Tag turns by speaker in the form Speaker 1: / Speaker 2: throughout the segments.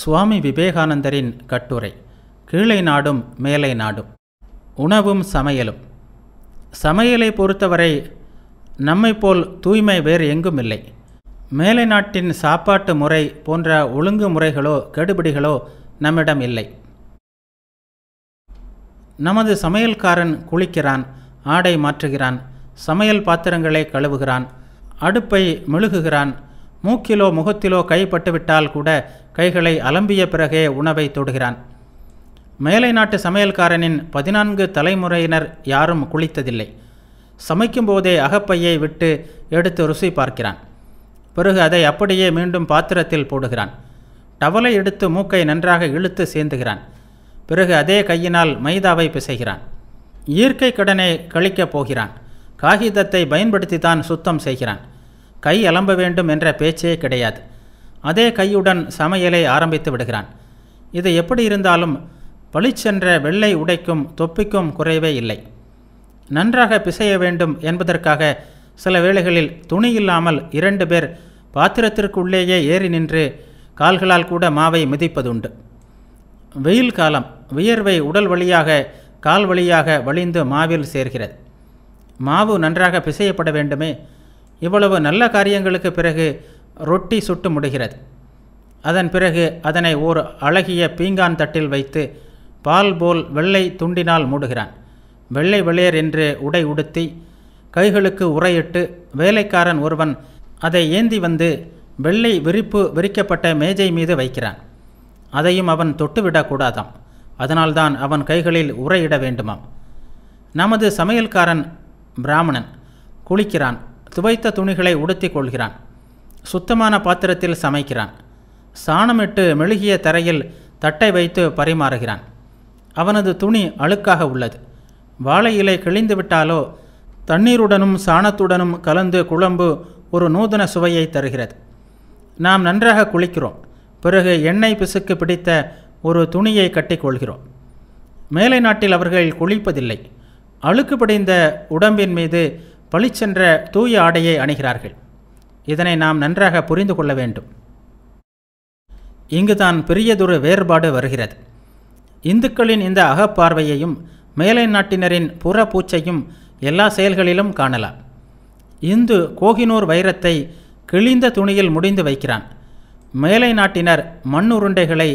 Speaker 1: சுவாமி விவேகானந்தரின் கட்டுரை கீழே நாடும் மேலை நாடும் உணவும் சமையலும் சமையலை பொறுத்தவரை நம்மை போல் தூய்மை வேறு எங்கும் இல்லை மேலை நாட்டின் சாப்பாட்டு முறை போன்ற ஒழுங்கு முறைகளோ கெடுபிடிகளோ நம்மிடம் இல்லை நமது சமையல்காரன் குளிக்கிறான் ஆடை மாற்றுகிறான் சமையல் பாத்திரங்களை கழுவுகிறான் அடுப்பை மெழுகுகிறான் மூக்கிலோ முகத்திலோ கைப்பட்டுவிட்டால் கூட கைகளை அலம்பிய பிறகே உணவை தொடுகிறான் மேலை நாட்டு சமையல்காரனின் பதினான்கு தலைமுறையினர் யாரும் குளித்ததில்லை சமைக்கும்போதே அகப்பையை விட்டு எடுத்து ருசி பார்க்கிறான் பிறகு அதை அப்படியே மீண்டும் பாத்திரத்தில் போடுகிறான் டவலை எடுத்து மூக்கை நன்றாக இழுத்து சேந்துகிறான் பிறகு அதே கையினால் மைதாவை பிசைகிறான் இயற்கை கடனை கழிக்கப் போகிறான் காகிதத்தை பயன்படுத்தி தான் சுத்தம் செய்கிறான் கை அலம்ப வேண்டும் என்ற பேச்சே கிடையாது அதே கையுடன் சமையலை ஆரம்பித்து விடுகிறான் இது எப்படி இருந்தாலும் பளிச்சென்ற வெள்ளை உடைக்கும் தொப்பிக்கும் குறைவே இல்லை நன்றாக பிசைய வேண்டும் என்பதற்காக சில வேளைகளில் துணி இல்லாமல் இரண்டு பேர் பாத்திரத்திற்குள்ளேயே ஏறி நின்று கால்களால் கூட மாவை மிதிப்பதுண்டு வெயில் காலம் வியர்வை உடல் வழியாக கால் வழியாக வழிந்து மாவில் சேர்கிறது மாவு நன்றாக பிசையப்பட வேண்டுமே இவ்வளவு நல்ல காரியங்களுக்கு பிறகு ரொட்டி சுட்டு முடிகிறது அதன் பிறகு அதனை ஓர் அழகிய பீங்கான் தட்டில் வைத்து பால் போல் வெள்ளை துண்டினால் மூடுகிறான் வெள்ளை வெளியர் என்று உடை உடுத்தி கைகளுக்கு உரையிட்டு வேலைக்காரன் ஒருவன் அதை ஏந்தி வந்து வெள்ளை விரிப்பு விரிக்கப்பட்ட மேஜை மீது வைக்கிறான் அதையும் அவன் தொட்டுவிடக்கூடாதாம் அதனால்தான் அவன் கைகளில் உரையிட வேண்டுமாம் நமது சமையல்காரன் பிராமணன் குளிக்கிறான் துவைத்த துணிகளை உடுத்திக் கொள்கிறான் சுத்தமான பாத்திரத்தில் சமைக்கிறான் சாணமிட்டு மெழுகிய தரையில் தட்டை வைத்து பரிமாறுகிறான் அவனது துணி அழுக்காக உள்ளது வாழை இலை கிழிந்து விட்டாலோ தண்ணீருடனும் சாணத்துடனும் கலந்து குழம்பு ஒரு நூதன சுவையை தருகிறது நாம் நன்றாக குளிக்கிறோம் பிறகு எண்ணெய் பிசுக்கு பிடித்த ஒரு துணியை கட்டிக்கொள்கிறோம் மேலை நாட்டில் அவர்கள் குளிப்பதில்லை அழுக்கு பிடிந்த உடம்பின் மீது பளிச்சென்ற தூய ஆடையை அணிகிறார்கள் இதனை நாம் நன்றாக புரிந்து கொள்ள வேண்டும் இங்குதான் பெரியதொரு வேறுபாடு வருகிறது இந்துக்களின் இந்த அகப்பார்வையையும் மேலை நாட்டினரின் புற பூச்சையும் எல்லா செயல்களிலும் காணலாம் இந்து கோகினூர் வைரத்தை கிழிந்த துணியில் முடிந்து வைக்கிறான் மேலை நாட்டினர் மண்ணுருண்டைகளை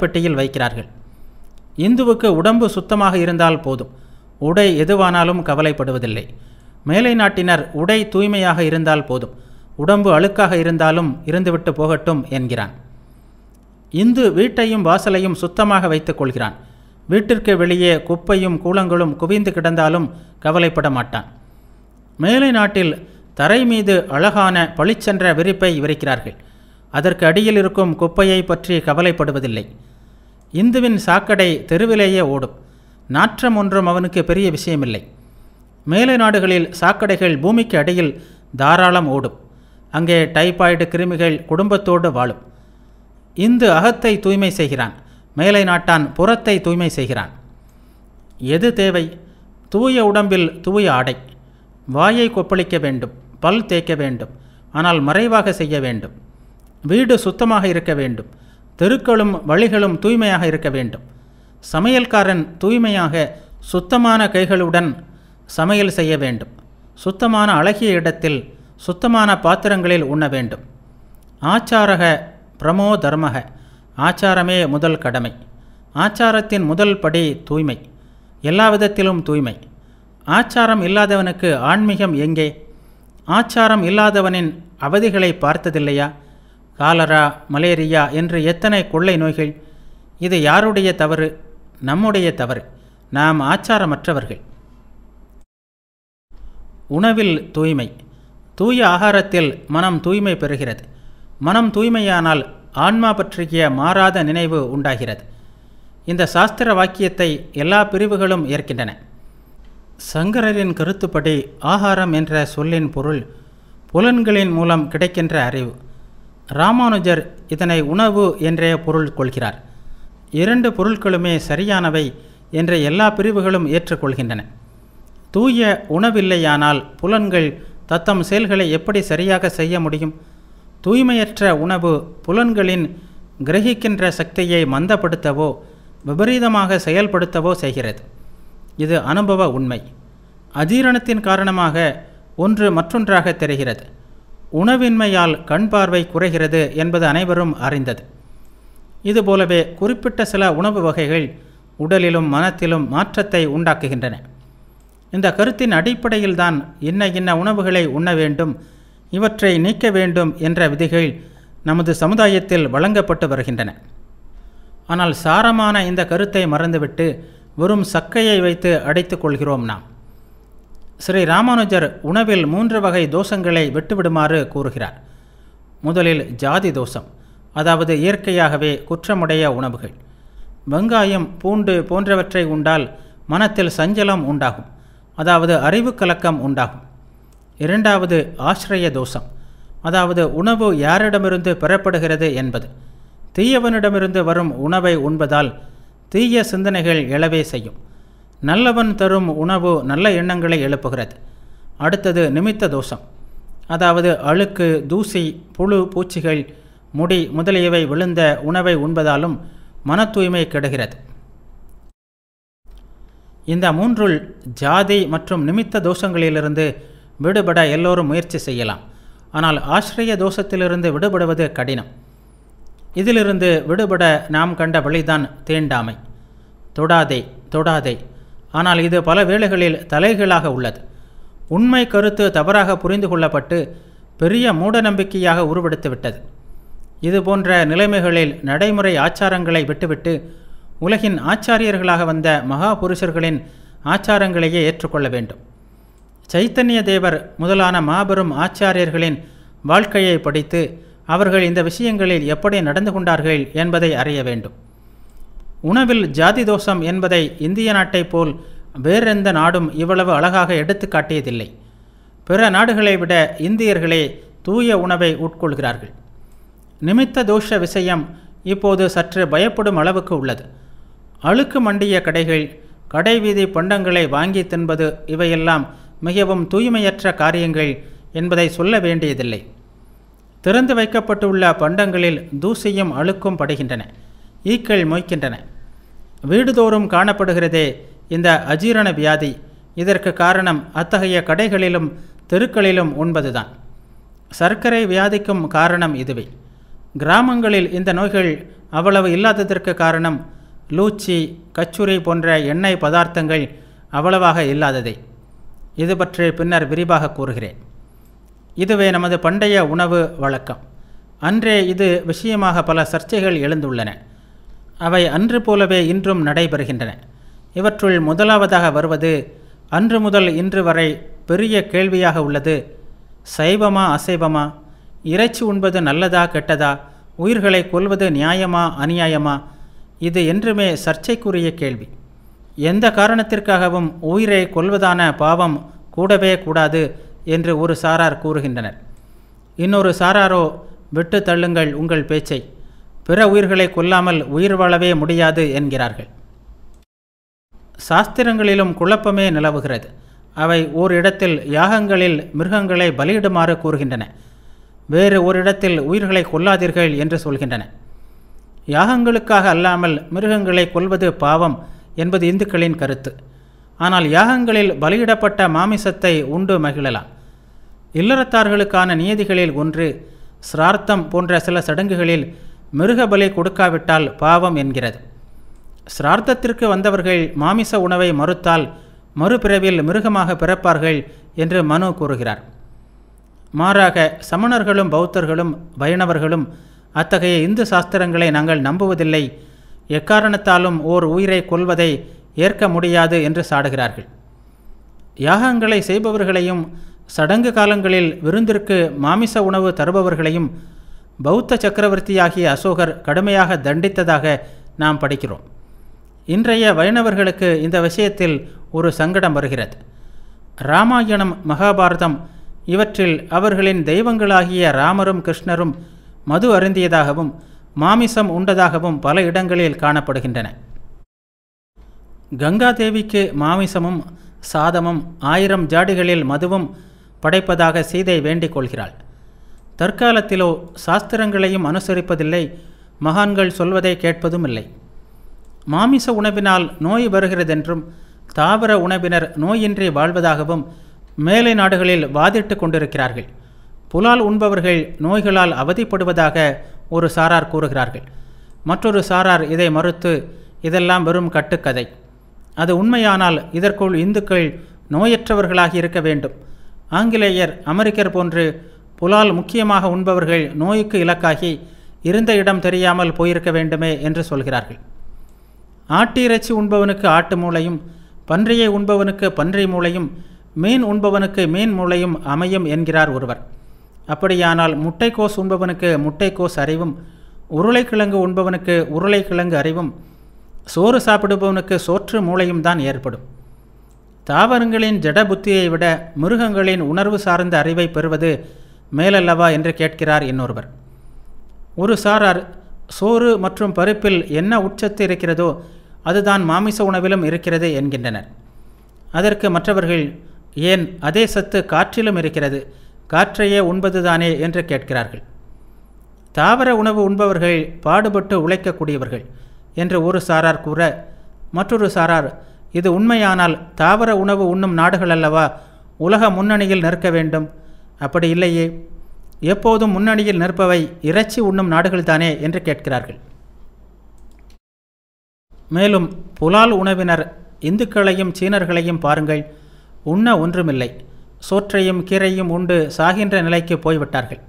Speaker 1: பெட்டியில் வைக்கிறார்கள் இந்துவுக்கு உடம்பு சுத்தமாக இருந்தால் போதும் உடை எதுவானாலும் கவலைப்படுவதில்லை மேலை நாட்டினர் உடை தூய்மையாக இருந்தால் போதும் உடம்பு அழுக்காக இருந்தாலும் இருந்துவிட்டு போகட்டும் என்கிறான் இந்து வீட்டையும் வாசலையும் சுத்தமாக வைத்துக் கொள்கிறான் வீட்டிற்கு வெளியே குப்பையும் கூலங்களும் குவிந்து கிடந்தாலும் கவலைப்பட மாட்டான் மேலை நாட்டில் தரை மீது அழகான பளிச்சென்ற விரிப்பை விரிக்கிறார்கள் அதற்கு அடியில் இருக்கும் குப்பையை பற்றி கவலைப்படுவதில்லை இந்துவின் சாக்கடை தெருவிலேயே ஓடும் நாற்றம் ஒன்றும் அவனுக்கு பெரிய விஷயமில்லை மேலை நாடுகளில் சாக்கடைகள் பூமிக்கு அடியில் தாராளம் ஓடும் அங்கே டைபாய்டு கிருமிகள் குடும்பத்தோடு வாழும் இந்து அகத்தை தூய்மை செய்கிறான் மேலை நாட்டான் புறத்தை தூய்மை செய்கிறான் எது தேவை தூய உடம்பில் தூய ஆடை வாயை கொப்பளிக்க வேண்டும் பல் தேய்க்க வேண்டும் ஆனால் மறைவாக செய்ய வேண்டும் வீடு சுத்தமாக இருக்க வேண்டும் தெருக்களும் வழிகளும் தூய்மையாக இருக்க வேண்டும் சமையல்காரன் தூய்மையாக சுத்தமான கைகளுடன் சமையல் செய்ய வேண்டும் சுத்தமான அழகிய இடத்தில் சுத்தமான பாத்திரங்களில் உண்ண வேண்டும் ஆச்சாரக பிரமோ தர்மக ஆச்சாரமே முதல் கடமை ஆச்சாரத்தின் முதல் படி தூய்மை எல்லா விதத்திலும் தூய்மை ஆச்சாரம் இல்லாதவனுக்கு ஆன்மீகம் எங்கே ஆச்சாரம் இல்லாதவனின் அவதிகளை பார்த்ததில்லையா காலரா மலேரியா என்று எத்தனை கொள்ளை நோய்கள் இது யாருடைய தவறு நம்முடைய தவறு நாம் ஆச்சாரமற்றவர்கள் உணவில் தூய்மை தூய ஆகாரத்தில் மனம் தூய்மை பெறுகிறது மனம் தூய்மையானால் ஆன்மா பற்றிய மாறாத நினைவு உண்டாகிறது இந்த சாஸ்திர வாக்கியத்தை எல்லா பிரிவுகளும் ஏற்கின்றன சங்கரரின் கருத்துப்படி ஆகாரம் என்ற சொல்லின் பொருள் புலன்களின் மூலம் கிடைக்கின்ற அறிவு ராமானுஜர் இதனை உணவு என்றே பொருள் கொள்கிறார் இரண்டு பொருட்களுமே சரியானவை என்ற எல்லா பிரிவுகளும் ஏற்றுக்கொள்கின்றன தூய உணவில்லையானால் புலன்கள் தத்தம் செயல்களை எப்படி சரியாக செய்ய முடியும் தூய்மையற்ற உணவு புலன்களின் கிரகிக்கின்ற சக்தியை மந்தப்படுத்தவோ விபரீதமாக செயல்படுத்தவோ செய்கிறது இது அனுபவ உண்மை அஜீரணத்தின் காரணமாக ஒன்று மற்றொன்றாக தெரிகிறது உணவின்மையால் கண் பார்வை குறைகிறது என்பது அனைவரும் அறிந்தது இதுபோலவே குறிப்பிட்ட சில உணவு வகைகள் உடலிலும் மனத்திலும் மாற்றத்தை உண்டாக்குகின்றன இந்த கருத்தின் அடிப்படையில் தான் இன்ன இன்ன உணவுகளை உண்ண வேண்டும் இவற்றை நீக்க வேண்டும் என்ற விதிகள் நமது சமுதாயத்தில் வழங்கப்பட்டு வருகின்றன ஆனால் சாரமான இந்த கருத்தை மறந்துவிட்டு வெறும் சக்கையை வைத்து அடைத்துக் கொள்கிறோம் நாம் ஸ்ரீ ராமானுஜர் உணவில் மூன்று வகை தோஷங்களை விட்டுவிடுமாறு கூறுகிறார் முதலில் ஜாதி தோஷம் அதாவது இயற்கையாகவே குற்றமுடைய உணவுகள் வெங்காயம் பூண்டு போன்றவற்றை உண்டால் மனத்தில் சஞ்சலம் உண்டாகும் அதாவது அறிவு கலக்கம் உண்டாகும் இரண்டாவது ஆசிரிய தோஷம் அதாவது உணவு யாரிடமிருந்து பெறப்படுகிறது என்பது தீயவனிடமிருந்து வரும் உணவை உண்பதால் தீய சிந்தனைகள் எழவே செய்யும் நல்லவன் தரும் உணவு நல்ல எண்ணங்களை எழுப்புகிறது அடுத்தது நிமித்த தோஷம் அதாவது அழுக்கு தூசி புழு பூச்சிகள் முடி முதலியவை விழுந்த உணவை உண்பதாலும் மன தூய்மை கெடுகிறது இந்த மூன்றுள் ஜாதி மற்றும் நிமித்த தோஷங்களிலிருந்து விடுபட எல்லோரும் முயற்சி செய்யலாம் ஆனால் ஆசிரிய தோஷத்திலிருந்து விடுபடுவது கடினம் இதிலிருந்து விடுபட நாம் கண்ட வழிதான் தீண்டாமை தொடாதே தொடாதே ஆனால் இது பல வேளைகளில் தலைகளாக உள்ளது உண்மை கருத்து தவறாக புரிந்து கொள்ளப்பட்டு பெரிய மூடநம்பிக்கையாக உருவெடுத்துவிட்டது இது போன்ற நிலைமைகளில் நடைமுறை ஆச்சாரங்களை விட்டுவிட்டு உலகின் ஆச்சாரியர்களாக வந்த மகா புருஷர்களின் ஆச்சாரங்களையே ஏற்றுக்கொள்ள வேண்டும் சைத்தன்ய தேவர் முதலான மாபெரும் ஆச்சாரியர்களின் வாழ்க்கையை படித்து அவர்கள் இந்த விஷயங்களில் எப்படி நடந்து கொண்டார்கள் என்பதை அறிய வேண்டும் உணவில் ஜாதி தோஷம் என்பதை இந்திய நாட்டைப் போல் வேறெந்த நாடும் இவ்வளவு அழகாக எடுத்து காட்டியதில்லை பிற நாடுகளை விட இந்தியர்களே தூய உணவை உட்கொள்கிறார்கள் நிமித்த தோஷ விஷயம் இப்போது சற்று பயப்படும் அளவுக்கு உள்ளது அழுக்கு மண்டிய கடைகள் கடை வீதி பண்டங்களை வாங்கி தின்பது இவையெல்லாம் மிகவும் தூய்மையற்ற காரியங்கள் என்பதை சொல்ல வேண்டியதில்லை திறந்து வைக்கப்பட்டுள்ள பண்டங்களில் தூசியும் அழுக்கும் படுகின்றன ஈக்கள் மொய்க்கின்றன வீடுதோறும் காணப்படுகிறதே இந்த அஜீரண வியாதி இதற்கு காரணம் அத்தகைய கடைகளிலும் தெருக்களிலும் உண்பதுதான் சர்க்கரை வியாதிக்கும் காரணம் இதுவே கிராமங்களில் இந்த நோய்கள் அவ்வளவு இல்லாததற்கு காரணம் லூச்சி கச்சுரி போன்ற எண்ணெய் பதார்த்தங்கள் அவ்வளவாக இல்லாததை இது பற்றி பின்னர் விரிவாக கூறுகிறேன் இதுவே நமது பண்டைய உணவு வழக்கம் அன்றே இது விஷயமாக பல சர்ச்சைகள் எழுந்துள்ளன அவை அன்று போலவே இன்றும் நடைபெறுகின்றன இவற்றுள் முதலாவதாக வருவது அன்று முதல் இன்று வரை பெரிய கேள்வியாக உள்ளது சைவமா அசைவமா இறைச்சி உண்பது நல்லதா கெட்டதா உயிர்களை கொல்வது நியாயமா அநியாயமா இது என்றுமே சர்ச்சைக்குரிய கேள்வி எந்த காரணத்திற்காகவும் உயிரை கொள்வதான பாவம் கூடவே கூடாது என்று ஒரு சாரார் கூறுகின்றனர் இன்னொரு சாராரோ விட்டு தள்ளுங்கள் உங்கள் பேச்சை பிற உயிர்களை கொல்லாமல் உயிர் வாழவே முடியாது என்கிறார்கள் சாஸ்திரங்களிலும் குழப்பமே நிலவுகிறது அவை ஓரிடத்தில் இடத்தில் யாகங்களில் மிருகங்களை பலியிடுமாறு கூறுகின்றன வேறு ஒரு இடத்தில் உயிர்களை கொல்லாதீர்கள் என்று சொல்கின்றன யாகங்களுக்காக அல்லாமல் மிருகங்களை கொல்வது பாவம் என்பது இந்துக்களின் கருத்து ஆனால் யாகங்களில் பலியிடப்பட்ட மாமிசத்தை உண்டு மகிழலாம் இல்லறத்தார்களுக்கான நியதிகளில் ஒன்று சிரார்த்தம் போன்ற சில சடங்குகளில் மிருக பலி கொடுக்காவிட்டால் பாவம் என்கிறது சிரார்த்தத்திற்கு வந்தவர்கள் மாமிச உணவை மறுத்தால் மறுபிறவில் மிருகமாக பிறப்பார்கள் என்று மனு கூறுகிறார் மாறாக சமணர்களும் பௌத்தர்களும் வைணவர்களும் அத்தகைய இந்து சாஸ்திரங்களை நாங்கள் நம்புவதில்லை எக்காரணத்தாலும் ஓர் உயிரை கொல்வதை ஏற்க முடியாது என்று சாடுகிறார்கள் யாகங்களை செய்பவர்களையும் சடங்கு காலங்களில் விருந்திற்கு மாமிச உணவு தருபவர்களையும் பௌத்த சக்கரவர்த்தியாகிய அசோகர் கடுமையாக தண்டித்ததாக நாம் படிக்கிறோம் இன்றைய வைணவர்களுக்கு இந்த விஷயத்தில் ஒரு சங்கடம் வருகிறது ராமாயணம் மகாபாரதம் இவற்றில் அவர்களின் தெய்வங்களாகிய ராமரும் கிருஷ்ணரும் மது அருந்தியதாகவும் மாமிசம் உண்டதாகவும் பல இடங்களில் காணப்படுகின்றன கங்காதேவிக்கு மாமிசமும் சாதமும் ஆயிரம் ஜாடிகளில் மதுவும் படைப்பதாக சீதை வேண்டிக் கொள்கிறாள் தற்காலத்திலோ சாஸ்திரங்களையும் அனுசரிப்பதில்லை மகான்கள் சொல்வதை கேட்பதும் இல்லை மாமிச உணவினால் நோய் வருகிறதென்றும் தாவர உணவினர் நோயின்றி வாழ்வதாகவும் மேலை நாடுகளில் வாதிட்டு கொண்டிருக்கிறார்கள் புலால் உண்பவர்கள் நோய்களால் அவதிப்படுவதாக ஒரு சாரார் கூறுகிறார்கள் மற்றொரு சாரார் இதை மறுத்து இதெல்லாம் வெறும் கட்டுக்கதை அது உண்மையானால் இதற்குள் இந்துக்கள் நோயற்றவர்களாக இருக்க வேண்டும் ஆங்கிலேயர் அமெரிக்கர் போன்று புலால் முக்கியமாக உண்பவர்கள் நோய்க்கு இலக்காகி இருந்த இடம் தெரியாமல் போயிருக்க வேண்டுமே என்று சொல்கிறார்கள் ஆட்டு இறைச்சி உண்பவனுக்கு ஆட்டு மூளையும் பன்றியை உண்பவனுக்கு பன்றி மூளையும் மீன் உண்பவனுக்கு மீன் மூளையும் அமையும் என்கிறார் ஒருவர் அப்படியானால் முட்டைக்கோஸ் உண்பவனுக்கு முட்டைக்கோஸ் அறிவும் உருளைக்கிழங்கு உண்பவனுக்கு உருளைக்கிழங்கு அறிவும் சோறு சாப்பிடுபவனுக்கு சோற்று மூளையும் தான் ஏற்படும் தாவரங்களின் ஜட புத்தியை விட மிருகங்களின் உணர்வு சார்ந்த அறிவை பெறுவது மேலல்லவா என்று கேட்கிறார் இன்னொருவர் ஒரு சாரார் சோறு மற்றும் பருப்பில் என்ன உச்சத்து இருக்கிறதோ அதுதான் மாமிச உணவிலும் இருக்கிறது என்கின்றனர் அதற்கு மற்றவர்கள் ஏன் அதே சத்து காற்றிலும் இருக்கிறது காற்றையே உண்பதுதானே என்று கேட்கிறார்கள் தாவர உணவு உண்பவர்கள் பாடுபட்டு உழைக்கக்கூடியவர்கள் என்று ஒரு சாரார் கூற மற்றொரு சாரார் இது உண்மையானால் தாவர உணவு உண்ணும் நாடுகள் அல்லவா உலக முன்னணியில் நிற்க வேண்டும் அப்படி இல்லையே எப்போதும் முன்னணியில் நிற்பவை இறைச்சி உண்ணும் நாடுகள்தானே என்று கேட்கிறார்கள் மேலும் புலால் உணவினர் இந்துக்களையும் சீனர்களையும் பாருங்கள் உண்ண ஒன்றுமில்லை சோற்றையும் கீரையும் உண்டு சாகின்ற நிலைக்கு போய்விட்டார்கள்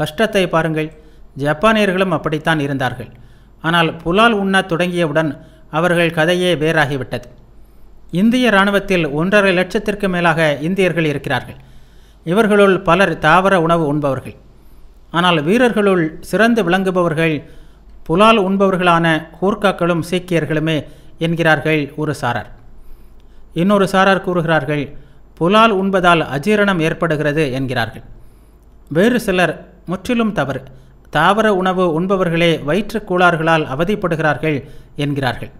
Speaker 1: கஷ்டத்தை பாருங்கள் ஜப்பானியர்களும் அப்படித்தான் இருந்தார்கள் ஆனால் புலால் உண்ணத் தொடங்கியவுடன் அவர்கள் கதையே வேறாகிவிட்டது இந்திய இராணுவத்தில் ஒன்றரை லட்சத்திற்கு மேலாக இந்தியர்கள் இருக்கிறார்கள் இவர்களுள் பலர் தாவர உணவு உண்பவர்கள் ஆனால் வீரர்களுள் சிறந்து விளங்குபவர்கள் புலால் உண்பவர்களான ஹூர்காக்களும் சீக்கியர்களுமே என்கிறார்கள் ஒரு சாரார் இன்னொரு சாரார் கூறுகிறார்கள் புலால் உண்பதால் அஜீரணம் ஏற்படுகிறது என்கிறார்கள் வேறு சிலர் முற்றிலும் தவறு தாவர உணவு உண்பவர்களே வயிற்றுக் கோளாறுகளால் அவதிப்படுகிறார்கள் என்கிறார்கள்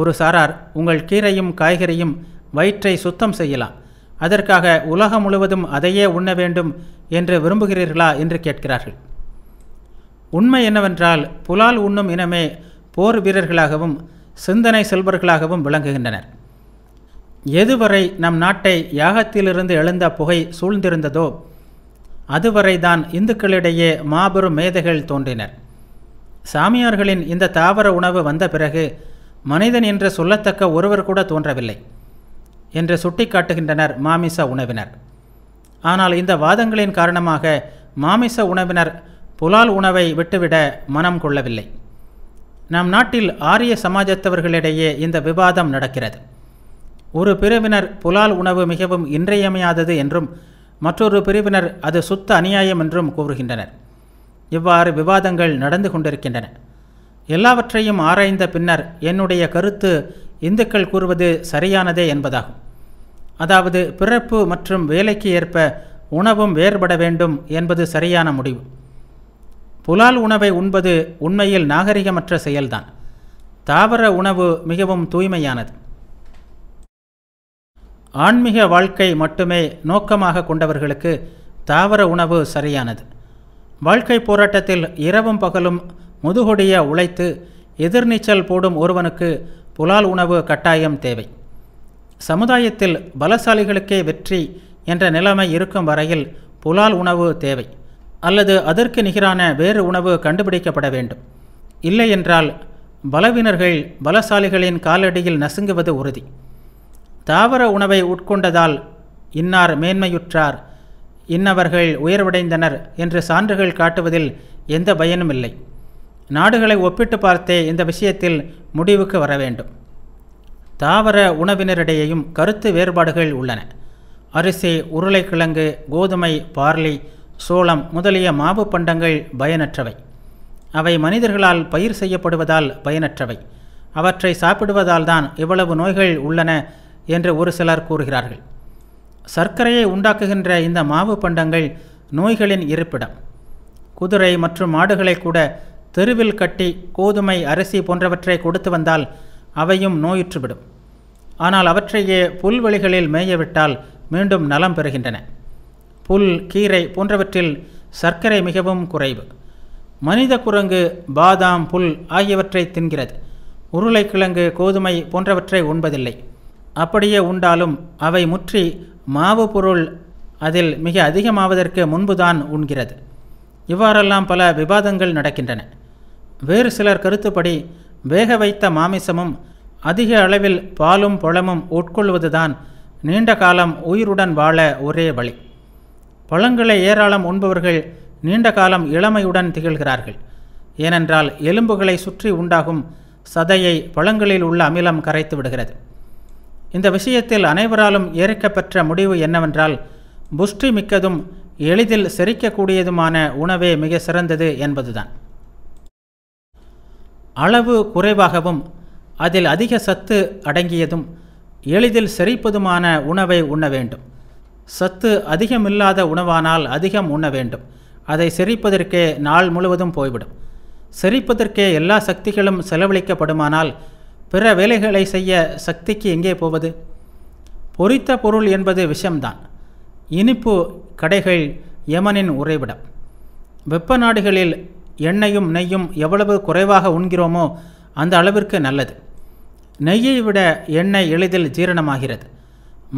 Speaker 1: ஒரு சாரார் உங்கள் கீரையும் காய்கறியும் வயிற்றை சுத்தம் செய்யலாம் அதற்காக உலகம் முழுவதும் அதையே உண்ண வேண்டும் என்று விரும்புகிறீர்களா என்று கேட்கிறார்கள் உண்மை என்னவென்றால் புலால் உண்ணும் இனமே போர் வீரர்களாகவும் சிந்தனை செல்வர்களாகவும் விளங்குகின்றனர் எதுவரை நம் நாட்டை யாகத்திலிருந்து எழுந்த புகை சூழ்ந்திருந்ததோ அதுவரைதான் இந்துக்களிடையே மாபெரும் மேதைகள் தோன்றினர் சாமியார்களின் இந்த தாவர உணவு வந்த பிறகு மனிதன் என்று சொல்லத்தக்க ஒருவர் கூட தோன்றவில்லை என்று சுட்டிக்காட்டுகின்றனர் மாமிச உணவினர் ஆனால் இந்த வாதங்களின் காரணமாக மாமிச உணவினர் புலால் உணவை விட்டுவிட மனம் கொள்ளவில்லை நம் நாட்டில் ஆரிய சமாஜத்தவர்களிடையே இந்த விவாதம் நடக்கிறது ஒரு பிரிவினர் புலால் உணவு மிகவும் இன்றியமையாதது என்றும் மற்றொரு பிரிவினர் அது சுத்த அநியாயம் என்றும் கூறுகின்றனர் இவ்வாறு விவாதங்கள் நடந்து கொண்டிருக்கின்றன எல்லாவற்றையும் ஆராய்ந்த பின்னர் என்னுடைய கருத்து இந்துக்கள் கூறுவது சரியானதே என்பதாகும் அதாவது பிறப்பு மற்றும் வேலைக்கு ஏற்ப உணவும் வேறுபட வேண்டும் என்பது சரியான முடிவு புலால் உணவை உண்பது உண்மையில் நாகரிகமற்ற செயல்தான் தாவர உணவு மிகவும் தூய்மையானது ஆன்மீக வாழ்க்கை மட்டுமே நோக்கமாக கொண்டவர்களுக்கு தாவர உணவு சரியானது வாழ்க்கை போராட்டத்தில் இரவும் பகலும் முதுகொடிய உழைத்து எதிர்நீச்சல் போடும் ஒருவனுக்கு புலால் உணவு கட்டாயம் தேவை சமுதாயத்தில் பலசாலிகளுக்கே வெற்றி என்ற நிலைமை இருக்கும் வரையில் புலால் உணவு தேவை அல்லது அதற்கு நிகரான வேறு உணவு கண்டுபிடிக்கப்பட வேண்டும் இல்லையென்றால் பலவீனர்கள் பலசாலிகளின் காலடியில் நசுங்குவது உறுதி தாவர உணவை உட்கொண்டதால் இன்னார் மேன்மையுற்றார் இன்னவர்கள் உயர்வடைந்தனர் என்று சான்றுகள் காட்டுவதில் எந்த பயனும் இல்லை நாடுகளை ஒப்பிட்டு பார்த்தே இந்த விஷயத்தில் முடிவுக்கு வர வேண்டும் தாவர உணவினரிடையேயும் கருத்து வேறுபாடுகள் உள்ளன அரிசி உருளைக்கிழங்கு கோதுமை பார்லி சோளம் முதலிய மாவு பண்டங்கள் பயனற்றவை அவை மனிதர்களால் பயிர் செய்யப்படுவதால் பயனற்றவை அவற்றை சாப்பிடுவதால் தான் இவ்வளவு நோய்கள் உள்ளன என்று ஒரு சிலர் கூறுகிறார்கள் சர்க்கரையை உண்டாக்குகின்ற இந்த மாவு பண்டங்கள் நோய்களின் இருப்பிடம் குதிரை மற்றும் மாடுகளை கூட தெருவில் கட்டி கோதுமை அரிசி போன்றவற்றை கொடுத்து வந்தால் அவையும் நோயுற்றுவிடும் ஆனால் அவற்றையே புல்வெளிகளில் மேயவிட்டால் மீண்டும் நலம் பெறுகின்றன புல் கீரை போன்றவற்றில் சர்க்கரை மிகவும் குறைவு மனித குரங்கு பாதாம் புல் ஆகியவற்றை தின்கிறது உருளைக்கிழங்கு கோதுமை போன்றவற்றை உண்பதில்லை அப்படியே உண்டாலும் அவை முற்றி மாவு பொருள் அதில் மிக அதிகமாவதற்கு முன்புதான் உண்கிறது இவ்வாறெல்லாம் பல விவாதங்கள் நடக்கின்றன வேறு சிலர் கருத்துப்படி வேக வைத்த மாமிசமும் அதிக அளவில் பாலும் பழமும் உட்கொள்வதுதான் நீண்ட காலம் உயிருடன் வாழ ஒரே வழி பழங்களை ஏராளம் உண்பவர்கள் நீண்ட காலம் இளமையுடன் திகழ்கிறார்கள் ஏனென்றால் எலும்புகளை சுற்றி உண்டாகும் சதையை பழங்களில் உள்ள அமிலம் கரைத்து விடுகிறது இந்த விஷயத்தில் அனைவராலும் ஏற்கப்பெற்ற முடிவு என்னவென்றால் புஷ்டி மிக்கதும் எளிதில் செரிக்கக்கூடியதுமான உணவே மிக சிறந்தது என்பதுதான் அளவு குறைவாகவும் அதில் அதிக சத்து அடங்கியதும் எளிதில் செரிப்பதுமான உணவை உண்ண வேண்டும் சத்து அதிகமில்லாத உணவானால் அதிகம் உண்ண வேண்டும் அதை செரிப்பதற்கே நாள் முழுவதும் போய்விடும் செரிப்பதற்கே எல்லா சக்திகளும் செலவழிக்கப்படுமானால் பிற வேலைகளை செய்ய சக்திக்கு எங்கே போவது பொறித்த பொருள் என்பது விஷம்தான் இனிப்பு கடைகள் யமனின் உறைவிடம் வெப்ப நாடுகளில் எண்ணெயும் நெய்யும் எவ்வளவு குறைவாக உண்கிறோமோ அந்த அளவிற்கு நல்லது நெய்யை விட எண்ணெய் எளிதில் ஜீரணமாகிறது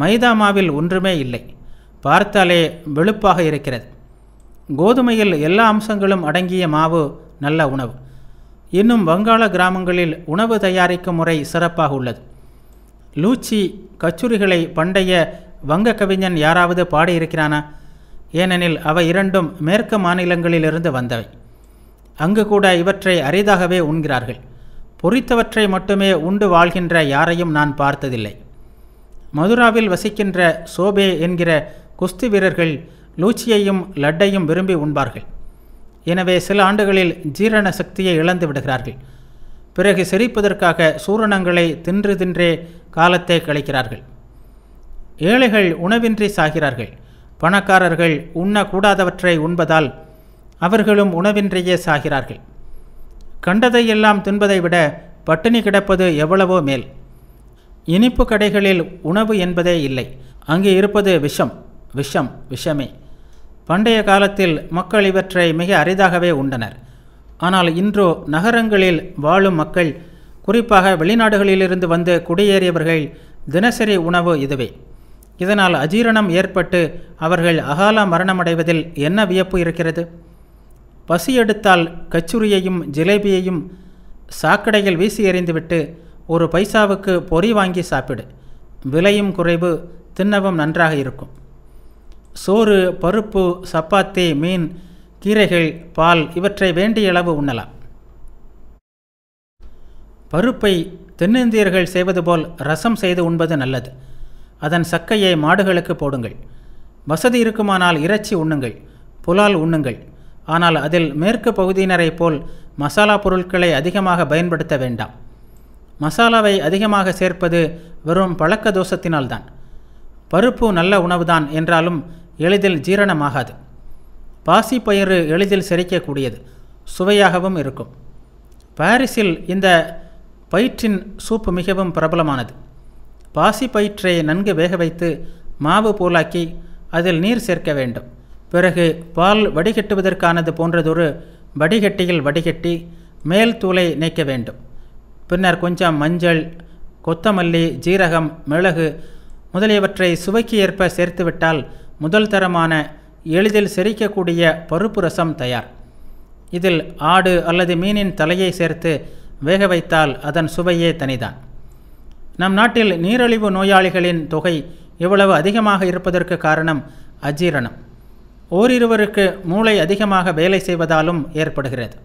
Speaker 1: மைதா மாவில் ஒன்றுமே இல்லை பார்த்தாலே வெளுப்பாக இருக்கிறது கோதுமையில் எல்லா அம்சங்களும் அடங்கிய மாவு நல்ல உணவு இன்னும் வங்காள கிராமங்களில் உணவு தயாரிக்கும் முறை சிறப்பாக உள்ளது லூச்சி கச்சுரிகளை பண்டைய வங்க கவிஞன் யாராவது பாடியிருக்கிறானா ஏனெனில் அவை இரண்டும் மேற்கு மாநிலங்களிலிருந்து வந்தவை அங்கு கூட இவற்றை அரிதாகவே உண்கிறார்கள் பொறித்தவற்றை மட்டுமே உண்டு வாழ்கின்ற யாரையும் நான் பார்த்ததில்லை மதுராவில் வசிக்கின்ற சோபே என்கிற குஸ்தி வீரர்கள் லூச்சியையும் லட்டையும் விரும்பி உண்பார்கள் எனவே சில ஆண்டுகளில் ஜீரண சக்தியை இழந்து விடுகிறார்கள் பிறகு செரிப்பதற்காக சூரணங்களை தின்று தின்றே காலத்தை கழிக்கிறார்கள் ஏழைகள் உணவின்றி சாகிறார்கள் பணக்காரர்கள் உண்ணக்கூடாதவற்றை உண்பதால் அவர்களும் உணவின்றியே சாகிறார்கள் கண்டதையெல்லாம் தின்பதை விட பட்டினி கிடப்பது எவ்வளவோ மேல் இனிப்பு கடைகளில் உணவு என்பதே இல்லை அங்கே இருப்பது விஷம் விஷம் விஷமே பண்டைய காலத்தில் மக்கள் இவற்றை மிக அரிதாகவே உண்டனர் ஆனால் இன்றோ நகரங்களில் வாழும் மக்கள் குறிப்பாக வெளிநாடுகளிலிருந்து வந்து குடியேறியவர்கள் தினசரி உணவு இதுவே இதனால் அஜீரணம் ஏற்பட்டு அவர்கள் அகால மரணமடைவதில் என்ன வியப்பு இருக்கிறது பசி எடுத்தால் கச்சுரியையும் ஜிலேபியையும் சாக்கடையில் வீசி எறிந்துவிட்டு ஒரு பைசாவுக்கு பொறி வாங்கி சாப்பிடு விலையும் குறைவு தின்னவும் நன்றாக இருக்கும் சோறு பருப்பு சப்பாத்தி மீன் கீரைகள் பால் இவற்றை வேண்டிய அளவு உண்ணலாம் பருப்பை தென்னிந்தியர்கள் செய்வது போல் ரசம் செய்து உண்பது நல்லது அதன் சக்கையை மாடுகளுக்கு போடுங்கள் வசதி இருக்குமானால் இறைச்சி உண்ணுங்கள் புலால் உண்ணுங்கள் ஆனால் அதில் மேற்கு பகுதியினரை போல் மசாலா பொருட்களை அதிகமாக பயன்படுத்த வேண்டாம் மசாலாவை அதிகமாக சேர்ப்பது வெறும் பழக்க தோஷத்தினால்தான் பருப்பு நல்ல உணவுதான் என்றாலும் எளிதில் ஜீரணமாகாது பாசிப்பயிறு எளிதில் செரிக்கக்கூடியது சுவையாகவும் இருக்கும் பாரிஸில் இந்த பயிற்றின் சூப்பு மிகவும் பிரபலமானது பாசி பயிற்றை நன்கு வேக வைத்து மாவு போலாக்கி அதில் நீர் சேர்க்க வேண்டும் பிறகு பால் வடிகட்டுவதற்கானது போன்றதொரு வடிகட்டியில் வடிகட்டி மேல் தூளை நீக்க வேண்டும் பின்னர் கொஞ்சம் மஞ்சள் கொத்தமல்லி ஜீரகம் மிளகு முதலியவற்றை சுவைக்கு ஏற்ப சேர்த்துவிட்டால் முதல் தரமான எளிதில் செரிக்கக்கூடிய பருப்பு ரசம் தயார் இதில் ஆடு அல்லது மீனின் தலையை சேர்த்து வேக வைத்தால் அதன் சுவையே தனிதான் நம் நாட்டில் நீரழிவு நோயாளிகளின் தொகை இவ்வளவு அதிகமாக இருப்பதற்கு காரணம் அஜீரணம் ஓரிருவருக்கு மூளை அதிகமாக வேலை செய்வதாலும் ஏற்படுகிறது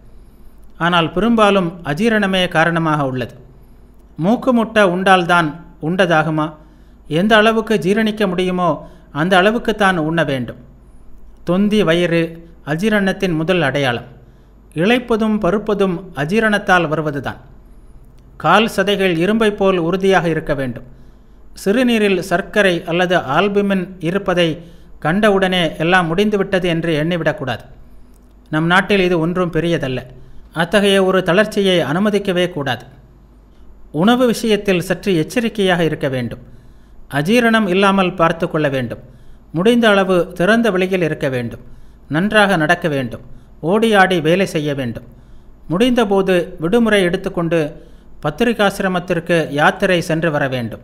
Speaker 1: ஆனால் பெரும்பாலும் அஜீரணமே காரணமாக உள்ளது மூக்கு முட்டை உண்டால்தான் உண்டதாகுமா எந்த அளவுக்கு ஜீரணிக்க முடியுமோ அந்த அளவுக்கு தான் உண்ண வேண்டும் தொந்தி வயிறு அஜீரணத்தின் முதல் அடையாளம் இழைப்பதும் பருப்பதும் அஜீரணத்தால் வருவதுதான் கால் சதைகள் இரும்பை போல் உறுதியாக இருக்க வேண்டும் சிறுநீரில் சர்க்கரை அல்லது ஆல்புமின் இருப்பதை கண்டவுடனே எல்லாம் முடிந்துவிட்டது என்று எண்ணிவிடக்கூடாது நம் நாட்டில் இது ஒன்றும் பெரியதல்ல அத்தகைய ஒரு தளர்ச்சியை அனுமதிக்கவே கூடாது உணவு விஷயத்தில் சற்று எச்சரிக்கையாக இருக்க வேண்டும் அஜீரணம் இல்லாமல் பார்த்து கொள்ள வேண்டும் முடிந்த அளவு திறந்த வெளியில் இருக்க வேண்டும் நன்றாக நடக்க வேண்டும் ஓடி ஆடி வேலை செய்ய வேண்டும் முடிந்தபோது விடுமுறை எடுத்துக்கொண்டு பத்திரிகாசிரமத்திற்கு யாத்திரை சென்று வர வேண்டும்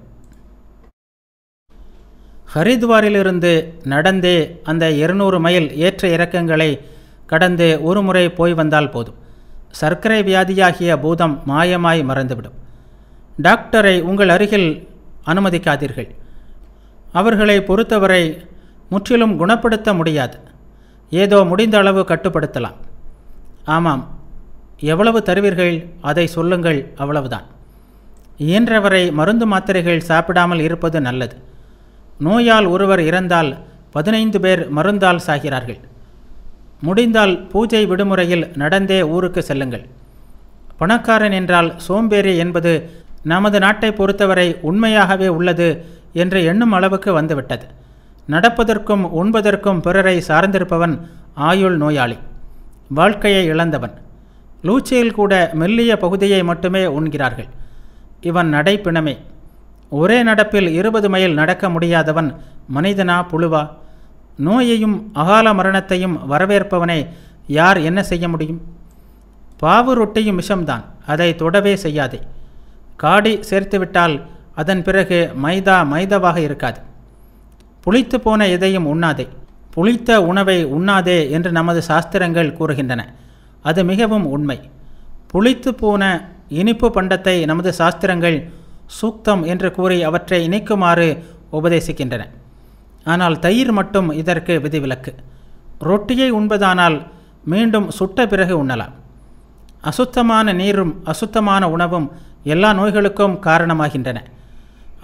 Speaker 1: ஹரித்வாரிலிருந்து நடந்தே அந்த இருநூறு மைல் ஏற்ற இறக்கங்களை கடந்து ஒரு முறை போய் வந்தால் போதும் சர்க்கரை வியாதியாகிய பூதம் மாயமாய் மறந்துவிடும் டாக்டரை உங்கள் அருகில் அனுமதிக்காதீர்கள் அவர்களை பொறுத்தவரை முற்றிலும் குணப்படுத்த முடியாது ஏதோ முடிந்த அளவு கட்டுப்படுத்தலாம் ஆமாம் எவ்வளவு தருவீர்கள் அதை சொல்லுங்கள் அவ்வளவுதான் இயன்றவரை மருந்து மாத்திரைகள் சாப்பிடாமல் இருப்பது நல்லது நோயால் ஒருவர் இறந்தால் பதினைந்து பேர் மருந்தால் சாகிறார்கள் முடிந்தால் பூஜை விடுமுறையில் நடந்தே ஊருக்கு செல்லுங்கள் பணக்காரன் என்றால் சோம்பேறி என்பது நமது நாட்டை பொறுத்தவரை உண்மையாகவே உள்ளது என்று எண்ணும் அளவுக்கு வந்துவிட்டது நடப்பதற்கும் உண்பதற்கும் பிறரை சார்ந்திருப்பவன் ஆயுள் நோயாளி வாழ்க்கையை இழந்தவன் லூச்சியில் கூட மெல்லிய பகுதியை மட்டுமே உண்கிறார்கள் இவன் நடைப்பிணமே ஒரே நடப்பில் இருபது மைல் நடக்க முடியாதவன் மனிதனா புழுவா நோயையும் அகால மரணத்தையும் வரவேற்பவனை யார் என்ன செய்ய முடியும் பாவு ரொட்டியும் விஷம்தான் அதை தொடவே செய்யாதே காடி சேர்த்துவிட்டால் அதன் பிறகு மைதா மைதாவாக இருக்காது புளித்து போன எதையும் உண்ணாதே புளித்த உணவை உண்ணாதே என்று நமது சாஸ்திரங்கள் கூறுகின்றன அது மிகவும் உண்மை புளித்து போன இனிப்பு பண்டத்தை நமது சாஸ்திரங்கள் சூக்தம் என்று கூறி அவற்றை இணைக்குமாறு உபதேசிக்கின்றன ஆனால் தயிர் மட்டும் இதற்கு விதிவிலக்கு ரொட்டியை உண்பதானால் மீண்டும் சுட்ட பிறகு உண்ணலாம் அசுத்தமான நீரும் அசுத்தமான உணவும் எல்லா நோய்களுக்கும் காரணமாகின்றன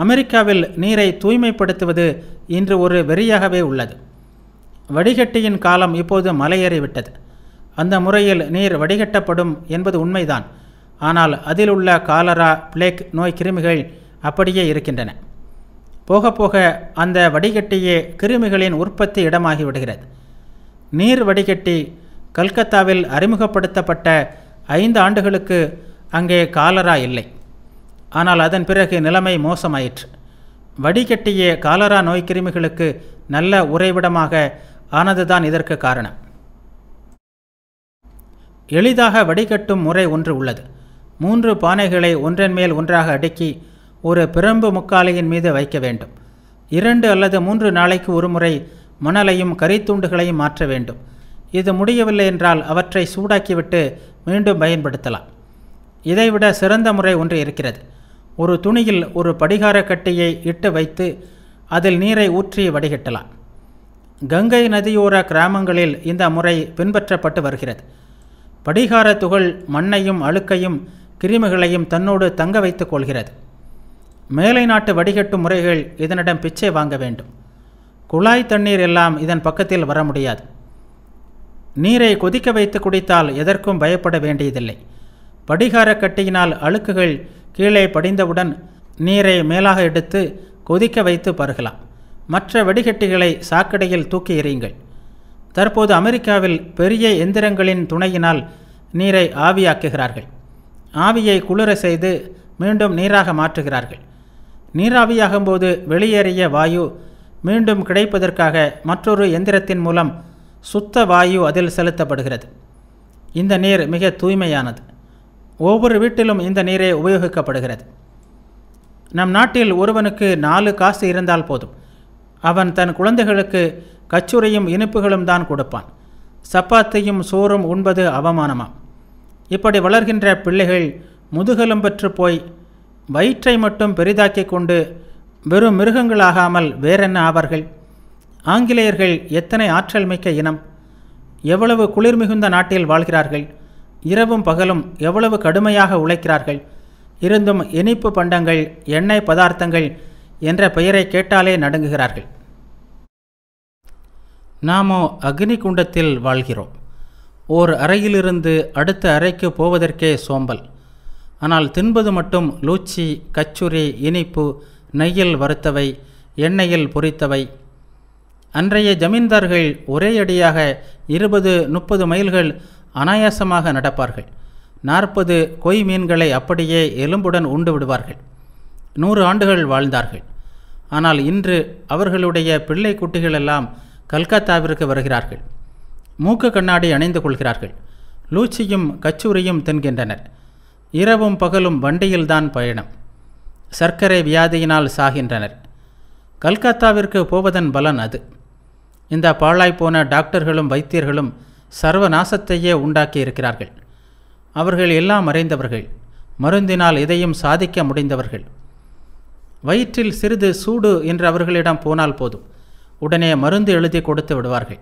Speaker 1: அமெரிக்காவில் நீரை தூய்மைப்படுத்துவது இன்று ஒரு வெறியாகவே உள்ளது வடிகட்டியின் காலம் இப்போது மலையேறிவிட்டது அந்த முறையில் நீர் வடிகட்டப்படும் என்பது உண்மைதான் ஆனால் அதில் உள்ள காலரா பிளேக் நோய் கிருமிகள் அப்படியே இருக்கின்றன போக போக அந்த வடிகட்டியே கிருமிகளின் உற்பத்தி இடமாகிவிடுகிறது நீர் வடிகட்டி கல்கத்தாவில் அறிமுகப்படுத்தப்பட்ட ஐந்து ஆண்டுகளுக்கு அங்கே காலரா இல்லை ஆனால் அதன் பிறகு நிலைமை மோசமாயிற்று வடிகட்டிய காலரா நோய்க்கிருமிகளுக்கு நல்ல உறைவிடமாக ஆனதுதான் இதற்கு காரணம் எளிதாக வடிகட்டும் முறை ஒன்று உள்ளது மூன்று பானைகளை ஒன்றன் மேல் ஒன்றாக அடுக்கி ஒரு பிரம்பு முக்காலையின் மீது வைக்க வேண்டும் இரண்டு அல்லது மூன்று நாளைக்கு ஒருமுறை மணலையும் கரித்துண்டுகளையும் மாற்ற வேண்டும் இது முடியவில்லை என்றால் அவற்றை சூடாக்கிவிட்டு மீண்டும் பயன்படுத்தலாம் இதைவிட சிறந்த முறை ஒன்று இருக்கிறது ஒரு துணியில் ஒரு படிகார கட்டியை இட்டு வைத்து அதில் நீரை ஊற்றி வடிகட்டலாம் கங்கை நதியோர கிராமங்களில் இந்த முறை பின்பற்றப்பட்டு வருகிறது படிகார துகள் மண்ணையும் அழுக்கையும் கிருமிகளையும் தன்னோடு தங்க வைத்துக் கொள்கிறது மேலை நாட்டு வடிகட்டும் முறைகள் இதனிடம் பிச்சை வாங்க வேண்டும் குழாய் தண்ணீர் எல்லாம் இதன் பக்கத்தில் வர முடியாது நீரை கொதிக்க வைத்து குடித்தால் எதற்கும் பயப்பட வேண்டியதில்லை படிகாரக்கட்டியினால் அழுக்குகள் கீழே படிந்தவுடன் நீரை மேலாக எடுத்து கொதிக்க வைத்து பருகலாம் மற்ற வெடிகட்டிகளை சாக்கடையில் தூக்கி எறியுங்கள் தற்போது அமெரிக்காவில் பெரிய எந்திரங்களின் துணையினால் நீரை ஆவியாக்குகிறார்கள் ஆவியை குளிர செய்து மீண்டும் நீராக மாற்றுகிறார்கள் நீராவியாகும்போது வெளியேறிய வாயு மீண்டும் கிடைப்பதற்காக மற்றொரு எந்திரத்தின் மூலம் சுத்த வாயு அதில் செலுத்தப்படுகிறது இந்த நீர் மிக தூய்மையானது ஒவ்வொரு வீட்டிலும் இந்த நீரே உபயோகிக்கப்படுகிறது நம் நாட்டில் ஒருவனுக்கு நாலு காசு இருந்தால் போதும் அவன் தன் குழந்தைகளுக்கு கச்சுரையும் இனிப்புகளும் தான் கொடுப்பான் சப்பாத்தையும் சோறும் உண்பது அவமானமாம் இப்படி வளர்கின்ற பிள்ளைகள் முதுகலும் பெற்று போய் வயிற்றை மட்டும் பெரிதாக்கி கொண்டு வெறும் மிருகங்களாகாமல் வேறென்ன ஆவார்கள் ஆங்கிலேயர்கள் எத்தனை ஆற்றல் மிக்க இனம் எவ்வளவு குளிர்மிகுந்த நாட்டில் வாழ்கிறார்கள் இரவும் பகலும் எவ்வளவு கடுமையாக உழைக்கிறார்கள் இருந்தும் இனிப்பு பண்டங்கள் எண்ணெய் பதார்த்தங்கள் என்ற பெயரை கேட்டாலே நடுங்குகிறார்கள் நாமோ அக்னி குண்டத்தில் வாழ்கிறோம் ஓர் அறையிலிருந்து அடுத்த அறைக்கு போவதற்கே சோம்பல் ஆனால் தின்பது மட்டும் லூச்சி கச்சுரி இனிப்பு நெய்யில் வறுத்தவை எண்ணெயில் பொரித்தவை அன்றைய ஜமீன்தார்கள் ஒரே அடியாக இருபது முப்பது மைல்கள் அனாயாசமாக நடப்பார்கள் நாற்பது கொய் மீன்களை அப்படியே எலும்புடன் உண்டு விடுவார்கள் நூறு ஆண்டுகள் வாழ்ந்தார்கள் ஆனால் இன்று அவர்களுடைய பிள்ளை குட்டிகளெல்லாம் கல்கத்தாவிற்கு வருகிறார்கள் மூக்கு கண்ணாடி அணிந்து கொள்கிறார்கள் லூச்சியும் கச்சூரியும் தின்கின்றனர் இரவும் பகலும் வண்டியில்தான் பயணம் சர்க்கரை வியாதியினால் சாகின்றனர் கல்கத்தாவிற்கு போவதன் பலன் அது இந்த பாழாய்ப்போன டாக்டர்களும் வைத்தியர்களும் சர்வநாசத்தையே உண்டாக்கி இருக்கிறார்கள் அவர்கள் எல்லாம் மறைந்தவர்கள் மருந்தினால் இதையும் சாதிக்க முடிந்தவர்கள் வயிற்றில் சிறிது சூடு என்று அவர்களிடம் போனால் போதும் உடனே மருந்து எழுதி கொடுத்து விடுவார்கள்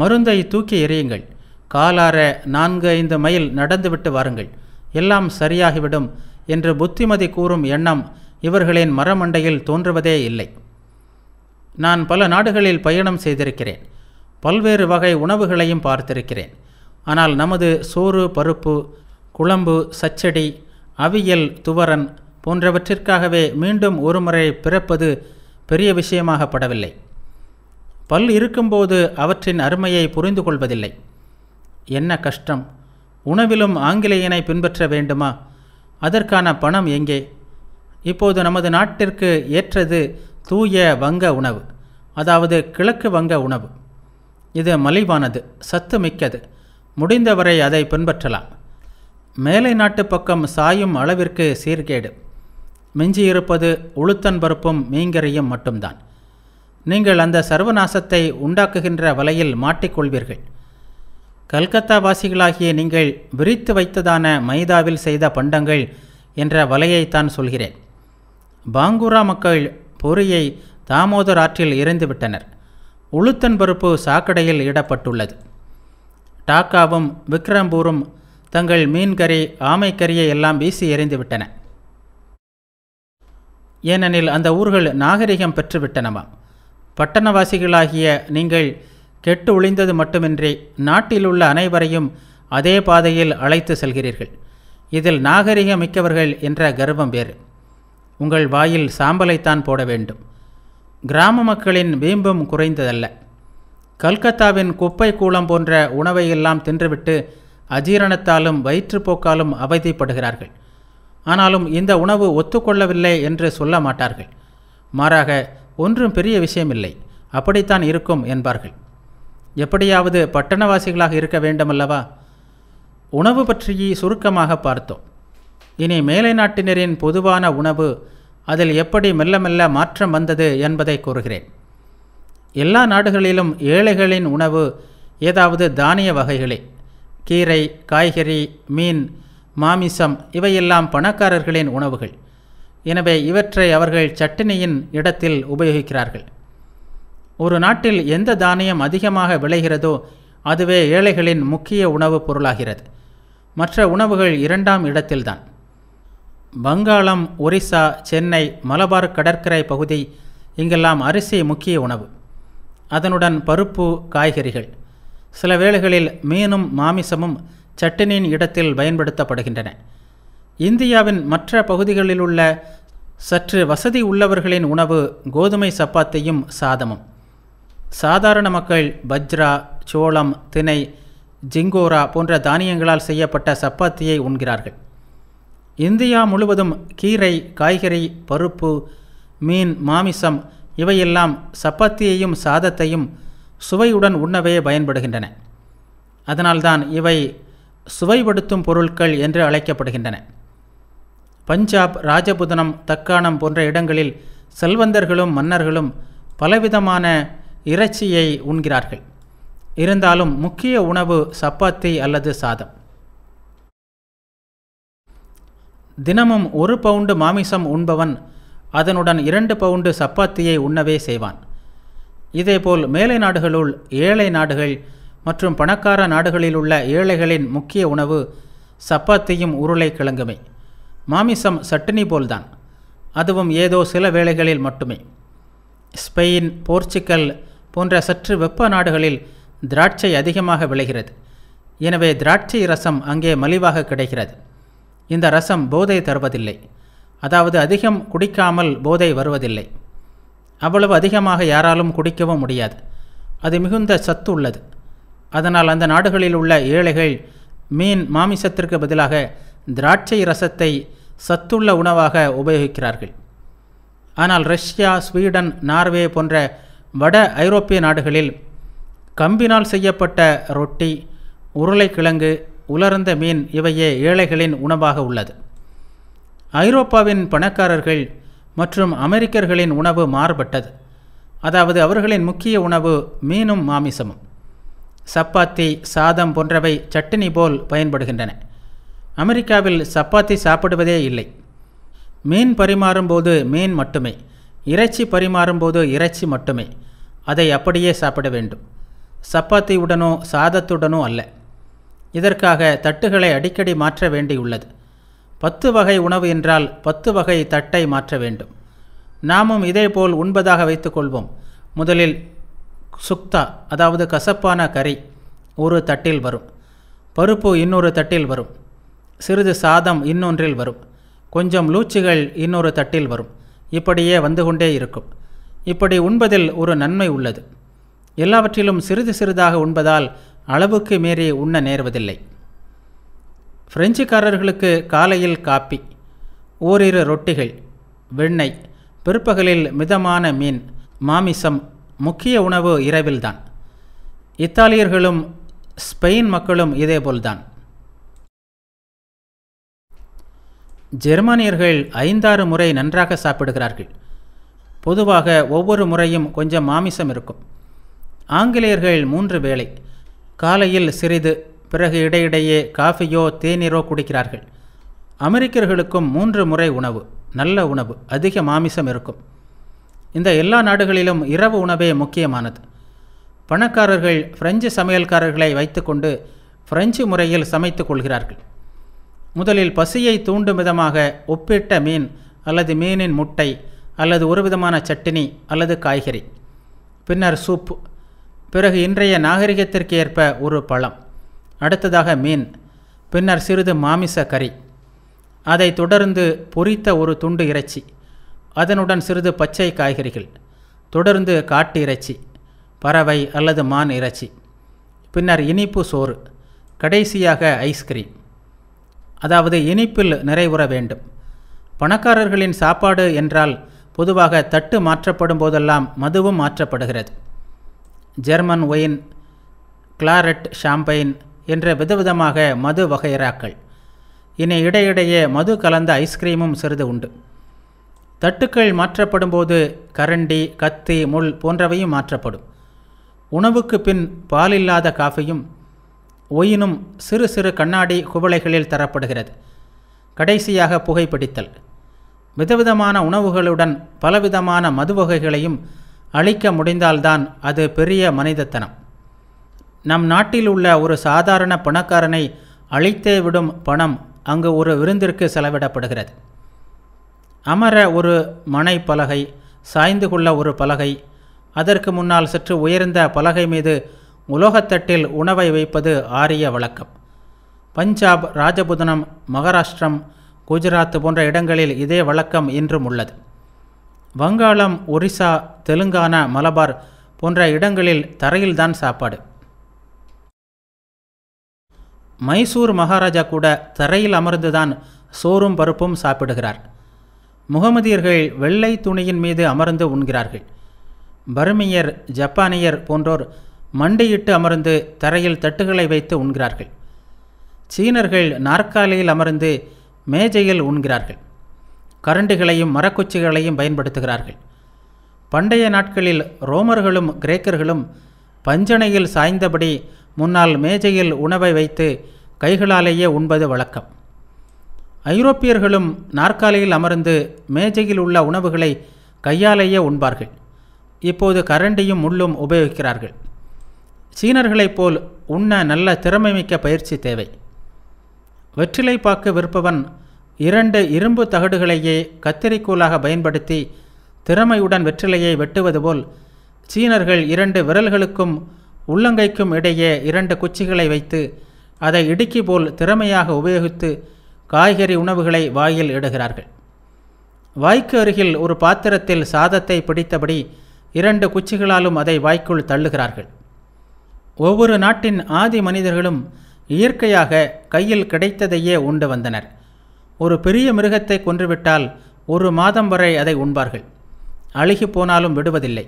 Speaker 1: மருந்தை தூக்கி எறியுங்கள் காலார நான்கு ஐந்து மைல் நடந்துவிட்டு வாருங்கள் எல்லாம் சரியாகிவிடும் என்று புத்திமதி கூறும் எண்ணம் இவர்களின் மரமண்டையில் தோன்றுவதே இல்லை நான் பல நாடுகளில் பயணம் செய்திருக்கிறேன் பல்வேறு வகை உணவுகளையும் பார்த்திருக்கிறேன் ஆனால் நமது சோறு பருப்பு குழம்பு சச்சடி அவியல் துவரன் போன்றவற்றிற்காகவே மீண்டும் ஒருமுறை பிறப்பது பெரிய விஷயமாகப்படவில்லை பல் இருக்கும்போது அவற்றின் அருமையை புரிந்து கொள்வதில்லை என்ன கஷ்டம் உணவிலும் ஆங்கிலேயனை பின்பற்ற வேண்டுமா அதற்கான பணம் எங்கே இப்போது நமது நாட்டிற்கு ஏற்றது தூய வங்க உணவு அதாவது கிழக்கு வங்க உணவு இது மலிவானது சத்து மிக்கது முடிந்தவரை அதை பின்பற்றலாம் மேலை நாட்டு பக்கம் சாயும் அளவிற்கு சீர்கேடு மிஞ்சியிருப்பது உளுத்தன் பருப்பும் மீன்கறியும் மட்டும்தான் நீங்கள் அந்த சர்வநாசத்தை உண்டாக்குகின்ற வலையில் மாட்டிக்கொள்வீர்கள் கல்கத்தா வாசிகளாகிய நீங்கள் விரித்து வைத்ததான மைதாவில் செய்த பண்டங்கள் என்ற வலையைத்தான் சொல்கிறேன் பாங்குரா மக்கள் பொறியை தாமோதர் ஆற்றில் இறந்துவிட்டனர் உளுத்தன் பருப்பு சாக்கடையில் இடப்பட்டுள்ளது டாக்காவும் விக்ரம்பூரும் தங்கள் மீன்கறி ஆமைக்கறியை எல்லாம் வீசி எறிந்துவிட்டன ஏனெனில் அந்த ஊர்கள் நாகரிகம் பெற்றுவிட்டனவாம் பட்டணவாசிகளாகிய நீங்கள் கெட்டு ஒளிந்தது மட்டுமின்றி நாட்டிலுள்ள அனைவரையும் அதே பாதையில் அழைத்து செல்கிறீர்கள் இதில் நாகரிகம் மிக்கவர்கள் என்ற கர்வம் வேறு உங்கள் வாயில் சாம்பலைத்தான் போட வேண்டும் கிராம மக்களின் வீம்பம் குறைந்ததல்ல கல்கத்தாவின் குப்பை கூலம் போன்ற உணவை எல்லாம் தின்றுவிட்டு அஜீரணத்தாலும் வயிற்றுப்போக்காலும் அவதிப்படுகிறார்கள் ஆனாலும் இந்த உணவு ஒத்துக்கொள்ளவில்லை என்று சொல்ல மாட்டார்கள் மாறாக ஒன்றும் பெரிய விஷயமில்லை அப்படித்தான் இருக்கும் என்பார்கள் எப்படியாவது பட்டணவாசிகளாக இருக்க வேண்டுமல்லவா உணவு பற்றி சுருக்கமாக பார்த்தோம் இனி மேலை நாட்டினரின் பொதுவான உணவு அதில் எப்படி மெல்ல மெல்ல மாற்றம் வந்தது என்பதை கூறுகிறேன் எல்லா நாடுகளிலும் ஏழைகளின் உணவு ஏதாவது தானிய வகைகளே கீரை காய்கறி மீன் மாமிசம் இவையெல்லாம் பணக்காரர்களின் உணவுகள் எனவே இவற்றை அவர்கள் சட்டினியின் இடத்தில் உபயோகிக்கிறார்கள் ஒரு நாட்டில் எந்த தானியம் அதிகமாக விளைகிறதோ அதுவே ஏழைகளின் முக்கிய உணவுப் பொருளாகிறது மற்ற உணவுகள் இரண்டாம் இடத்தில்தான் வங்காளம் ஒரிசா சென்னை மலபார் கடற்கரை பகுதி இங்கெல்லாம் அரிசி முக்கிய உணவு அதனுடன் பருப்பு காய்கறிகள் சில வேளைகளில் மீனும் மாமிசமும் சட்டினியின் இடத்தில் பயன்படுத்தப்படுகின்றன இந்தியாவின் மற்ற பகுதிகளில் உள்ள சற்று வசதி உள்ளவர்களின் உணவு கோதுமை சப்பாத்தியும் சாதமும் சாதாரண மக்கள் பஜ்ரா சோளம் திணை ஜிங்கோரா போன்ற தானியங்களால் செய்யப்பட்ட சப்பாத்தியை உண்கிறார்கள் இந்தியா முழுவதும் கீரை காய்கறி பருப்பு மீன் மாமிசம் இவையெல்லாம் சப்பாத்தியையும் சாதத்தையும் சுவையுடன் உண்ணவே பயன்படுகின்றன அதனால்தான் இவை சுவைப்படுத்தும் பொருட்கள் என்று அழைக்கப்படுகின்றன பஞ்சாப் ராஜபுதனம் தக்காணம் போன்ற இடங்களில் செல்வந்தர்களும் மன்னர்களும் பலவிதமான இறைச்சியை உண்கிறார்கள் இருந்தாலும் முக்கிய உணவு சப்பாத்தி அல்லது சாதம் தினமும் ஒரு பவுண்டு மாமிசம் உண்பவன் அதனுடன் இரண்டு பவுண்டு சப்பாத்தியை உண்ணவே செய்வான் இதேபோல் மேலை நாடுகளுள் ஏழை நாடுகள் மற்றும் பணக்கார நாடுகளில் உள்ள ஏழைகளின் முக்கிய உணவு சப்பாத்தியும் உருளை கிழங்குமே மாமிசம் சட்டினி போல்தான் அதுவும் ஏதோ சில வேளைகளில் மட்டுமே ஸ்பெயின் போர்ச்சுக்கல் போன்ற சற்று வெப்ப நாடுகளில் திராட்சை அதிகமாக விளைகிறது எனவே திராட்சை ரசம் அங்கே மலிவாக கிடைக்கிறது இந்த ரசம் போதை தருவதில்லை அதாவது அதிகம் குடிக்காமல் போதை வருவதில்லை அவ்வளவு அதிகமாக யாராலும் குடிக்கவும் முடியாது அது மிகுந்த சத்து உள்ளது அதனால் அந்த நாடுகளில் உள்ள ஏழைகள் மீன் மாமிசத்திற்கு பதிலாக திராட்சை ரசத்தை சத்துள்ள உணவாக உபயோகிக்கிறார்கள் ஆனால் ரஷ்யா ஸ்வீடன் நார்வே போன்ற வட ஐரோப்பிய நாடுகளில் கம்பினால் செய்யப்பட்ட ரொட்டி உருளைக்கிழங்கு உலர்ந்த மீன் இவையே ஏழைகளின் உணவாக உள்ளது ஐரோப்பாவின் பணக்காரர்கள் மற்றும் அமெரிக்கர்களின் உணவு மாறுபட்டது அதாவது அவர்களின் முக்கிய உணவு மீனும் மாமிசமும் சப்பாத்தி சாதம் போன்றவை சட்டினி போல் பயன்படுகின்றன அமெரிக்காவில் சப்பாத்தி சாப்பிடுவதே இல்லை மீன் பரிமாறும்போது மீன் மட்டுமே இறைச்சி பரிமாறும்போது இறைச்சி மட்டுமே அதை அப்படியே சாப்பிட வேண்டும் சப்பாத்தியுடனோ சாதத்துடனோ அல்ல இதற்காக தட்டுகளை அடிக்கடி மாற்ற வேண்டியுள்ளது பத்து வகை உணவு என்றால் பத்து வகை தட்டை மாற்ற வேண்டும் நாமும் இதேபோல் உண்பதாக வைத்துக்கொள்வோம் முதலில் சுக்தா அதாவது கசப்பான கறி ஒரு தட்டில் வரும் பருப்பு இன்னொரு தட்டில் வரும் சிறிது சாதம் இன்னொன்றில் வரும் கொஞ்சம் லூச்சிகள் இன்னொரு தட்டில் வரும் இப்படியே வந்து கொண்டே இருக்கும் இப்படி உண்பதில் ஒரு நன்மை உள்ளது எல்லாவற்றிலும் சிறிது சிறிதாக உண்பதால் அளவுக்கு மீறி உண்ண நேர்வதில்லை பிரெஞ்சுக்காரர்களுக்கு காலையில் காப்பி ஓரிரு ரொட்டிகள் வெண்ணெய் பிற்பகலில் மிதமான மீன் மாமிசம் முக்கிய உணவு இரவில்தான் இத்தாலியர்களும் ஸ்பெயின் மக்களும் இதேபோல்தான் ஜெர்மானியர்கள் ஐந்தாறு முறை நன்றாக சாப்பிடுகிறார்கள் பொதுவாக ஒவ்வொரு முறையும் கொஞ்சம் மாமிசம் இருக்கும் ஆங்கிலேயர்கள் மூன்று வேளை காலையில் சிறிது பிறகு இடையிடையே காஃபியோ தேநீரோ குடிக்கிறார்கள் அமெரிக்கர்களுக்கும் மூன்று முறை உணவு நல்ல உணவு அதிக மாமிசம் இருக்கும் இந்த எல்லா நாடுகளிலும் இரவு உணவே முக்கியமானது பணக்காரர்கள் பிரெஞ்சு சமையல்காரர்களை வைத்துக்கொண்டு பிரெஞ்சு முறையில் சமைத்துக் கொள்கிறார்கள் முதலில் பசியை தூண்டும் விதமாக ஒப்பிட்ட மீன் அல்லது மீனின் முட்டை அல்லது ஒரு விதமான சட்டினி அல்லது காய்கறி பின்னர் சூப் பிறகு இன்றைய நாகரிகத்திற்கு ஏற்ப ஒரு பழம் அடுத்ததாக மீன் பின்னர் சிறிது மாமிச கறி அதை தொடர்ந்து பொரித்த ஒரு துண்டு இறைச்சி அதனுடன் சிறிது பச்சை காய்கறிகள் தொடர்ந்து காட்டு இறைச்சி பறவை அல்லது மான் இறைச்சி பின்னர் இனிப்பு சோறு கடைசியாக ஐஸ்கிரீம் அதாவது இனிப்பில் நிறைவுற வேண்டும் பணக்காரர்களின் சாப்பாடு என்றால் பொதுவாக தட்டு மாற்றப்படும் போதெல்லாம் மதுவும் மாற்றப்படுகிறது ஜெர்மன் ஒயின் கிளாரெட் ஷாம்பைன் என்ற விதவிதமாக மது வகைராக்கள் இனி இடையிடையே மது கலந்த ஐஸ்கிரீமும் சிறிது உண்டு தட்டுக்கள் மாற்றப்படும்போது கரண்டி கத்தி முள் போன்றவையும் மாற்றப்படும் உணவுக்கு பின் பாலில்லாத காஃபியும் ஒயினும் சிறு சிறு கண்ணாடி குவளைகளில் தரப்படுகிறது கடைசியாக புகைப்பிடித்தல் விதவிதமான உணவுகளுடன் பலவிதமான மது வகைகளையும் அழிக்க முடிந்தால்தான் அது பெரிய மனிதத்தனம் நம் நாட்டில் உள்ள ஒரு சாதாரண பணக்காரனை அழித்தே விடும் பணம் அங்கு ஒரு விருந்திற்கு செலவிடப்படுகிறது அமர ஒரு மனை பலகை சாய்ந்து கொள்ள ஒரு பலகை அதற்கு முன்னால் சற்று உயர்ந்த பலகை மீது உலோகத்தட்டில் உணவை வைப்பது ஆரிய வழக்கம் பஞ்சாப் ராஜபுதனம் மகாராஷ்டிரம் குஜராத் போன்ற இடங்களில் இதே வழக்கம் இன்றும் உள்ளது வங்காளம் ஒரிசா தெலுங்கானா மலபார் போன்ற இடங்களில் தரையில்தான் சாப்பாடு மைசூர் மகாராஜா கூட தரையில் அமர்ந்துதான் சோறும் பருப்பும் சாப்பிடுகிறார் முகமதியர்கள் வெள்ளை துணியின் மீது அமர்ந்து உண்கிறார்கள் பர்மியர் ஜப்பானியர் போன்றோர் மண்டியிட்டு அமர்ந்து தரையில் தட்டுகளை வைத்து உண்கிறார்கள் சீனர்கள் நாற்காலியில் அமர்ந்து மேஜையில் உண்கிறார்கள் கரண்டுகளையும் மரக்குச்சிகளையும் பயன்படுத்துகிறார்கள் பண்டைய நாட்களில் ரோமர்களும் கிரேக்கர்களும் பஞ்சனையில் சாய்ந்தபடி முன்னால் மேஜையில் உணவை வைத்து கைகளாலேயே உண்பது வழக்கம் ஐரோப்பியர்களும் நாற்காலியில் அமர்ந்து மேஜையில் உள்ள உணவுகளை கையாலேயே உண்பார்கள் இப்போது கரண்டியும் முள்ளும் உபயோகிக்கிறார்கள் சீனர்களைப் போல் உண்ண நல்ல திறமைமிக்க பயிற்சி தேவை வெற்றிலை பாக்கு விற்பவன் இரண்டு இரும்பு தகடுகளையே கத்திரிக்கோலாக பயன்படுத்தி திறமையுடன் வெற்றிலையை வெட்டுவது போல் சீனர்கள் இரண்டு விரல்களுக்கும் உள்ளங்கைக்கும் இடையே இரண்டு குச்சிகளை வைத்து அதை இடுக்கி போல் திறமையாக உபயோகித்து காய்கறி உணவுகளை வாயில் இடுகிறார்கள் வாய்க்கு அருகில் ஒரு பாத்திரத்தில் சாதத்தை பிடித்தபடி இரண்டு குச்சிகளாலும் அதை வாய்க்குள் தள்ளுகிறார்கள் ஒவ்வொரு நாட்டின் ஆதி மனிதர்களும் இயற்கையாக கையில் கிடைத்ததையே உண்டு வந்தனர் ஒரு பெரிய மிருகத்தை கொன்றுவிட்டால் ஒரு மாதம் வரை அதை உண்பார்கள் அழுகி போனாலும் விடுவதில்லை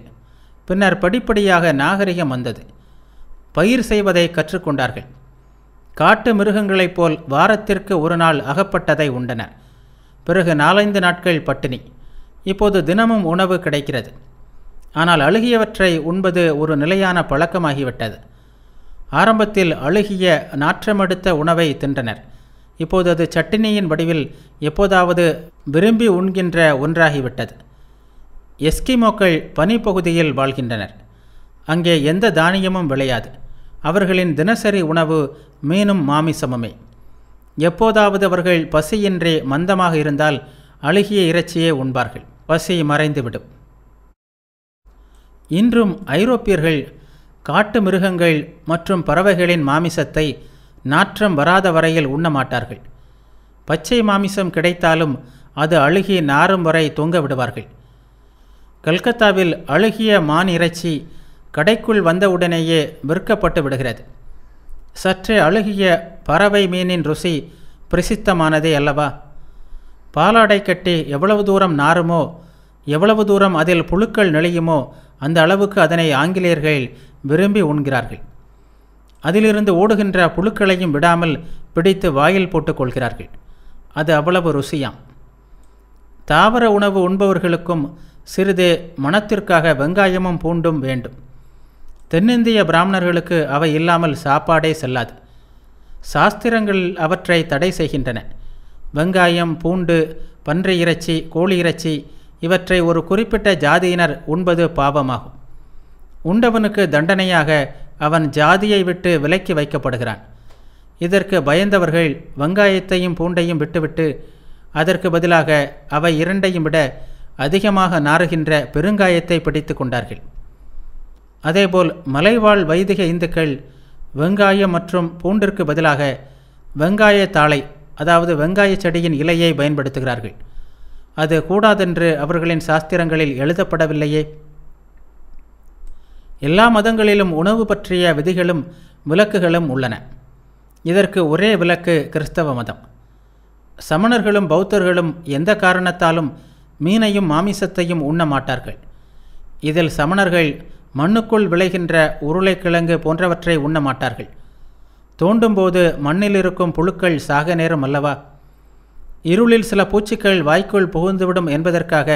Speaker 1: பின்னர் படிப்படியாக நாகரிகம் வந்தது பயிர் செய்வதை கற்றுக்கொண்டார்கள் காட்டு மிருகங்களைப் போல் வாரத்திற்கு ஒரு நாள் அகப்பட்டதை உண்டனர் பிறகு நாலைந்து நாட்கள் பட்டினி இப்போது தினமும் உணவு கிடைக்கிறது ஆனால் அழுகியவற்றை உண்பது ஒரு நிலையான பழக்கமாகிவிட்டது ஆரம்பத்தில் அழுகிய நாற்றமெடுத்த உணவை தின்றனர் இப்போது அது சட்டினியின் வடிவில் எப்போதாவது விரும்பி உண்கின்ற ஒன்றாகிவிட்டது எஸ்கிமோக்கள் பனிப்பகுதியில் வாழ்கின்றனர் அங்கே எந்த தானியமும் விளையாது அவர்களின் தினசரி உணவு மீனும் மாமிசமுமே எப்போதாவது அவர்கள் பசியின்றி மந்தமாக இருந்தால் அழுகிய இறைச்சியே உண்பார்கள் பசி மறைந்துவிடும் இன்றும் ஐரோப்பியர்கள் காட்டு மிருகங்கள் மற்றும் பறவைகளின் மாமிசத்தை நாற்றம் வராத வரையில் உண்ண மாட்டார்கள் பச்சை மாமிசம் கிடைத்தாலும் அது அழுகி நாரும் வரை தொங்க விடுவார்கள் கல்கத்தாவில் அழுகிய மான் இறைச்சி கடைக்குள் வந்தவுடனேயே விற்கப்பட்டு விடுகிறது சற்றே அழுகிய பறவை மீனின் ருசி பிரசித்தமானதே அல்லவா பாலாடை கட்டி எவ்வளவு தூரம் நாருமோ எவ்வளவு தூரம் அதில் புழுக்கள் நெளியுமோ அந்த அளவுக்கு அதனை ஆங்கிலேயர்கள் விரும்பி உண்கிறார்கள் அதிலிருந்து ஓடுகின்ற புழுக்களையும் விடாமல் பிடித்து வாயில் போட்டுக் கொள்கிறார்கள் அது அவ்வளவு ருசியாம் தாவர உணவு உண்பவர்களுக்கும் சிறிது மனத்திற்காக வெங்காயமும் பூண்டும் வேண்டும் தென்னிந்திய பிராமணர்களுக்கு அவை இல்லாமல் சாப்பாடே செல்லாது சாஸ்திரங்கள் அவற்றை தடை செய்கின்றன வெங்காயம் பூண்டு பன்றி இறைச்சி கோழி இறைச்சி இவற்றை ஒரு குறிப்பிட்ட ஜாதியினர் உண்பது பாவமாகும் உண்டவனுக்கு தண்டனையாக அவன் ஜாதியை விட்டு விலக்கி வைக்கப்படுகிறான் இதற்கு பயந்தவர்கள் வெங்காயத்தையும் பூண்டையும் விட்டுவிட்டு அதற்கு பதிலாக அவை இரண்டையும் விட அதிகமாக நாறுகின்ற பெருங்காயத்தை பிடித்து கொண்டார்கள் அதேபோல் மலைவாழ் வைதிக இந்துக்கள் வெங்காயம் மற்றும் பூண்டிற்கு பதிலாக வெங்காய தாளை அதாவது வெங்காய செடியின் இலையை பயன்படுத்துகிறார்கள் அது கூடாதென்று அவர்களின் சாஸ்திரங்களில் எழுதப்படவில்லையே எல்லா மதங்களிலும் உணவு பற்றிய விதிகளும் விளக்குகளும் உள்ளன இதற்கு ஒரே விளக்கு கிறிஸ்தவ மதம் சமணர்களும் பௌத்தர்களும் எந்த காரணத்தாலும் மீனையும் மாமிசத்தையும் உண்ண மாட்டார்கள் இதில் சமணர்கள் மண்ணுக்குள் விளைகின்ற உருளைக்கிழங்கு போன்றவற்றை உண்ண மாட்டார்கள் தோண்டும்போது மண்ணில் இருக்கும் புழுக்கள் சாக நேரம் அல்லவா இருளில் சில பூச்சிகள் வாய்க்குள் புகுந்துவிடும் என்பதற்காக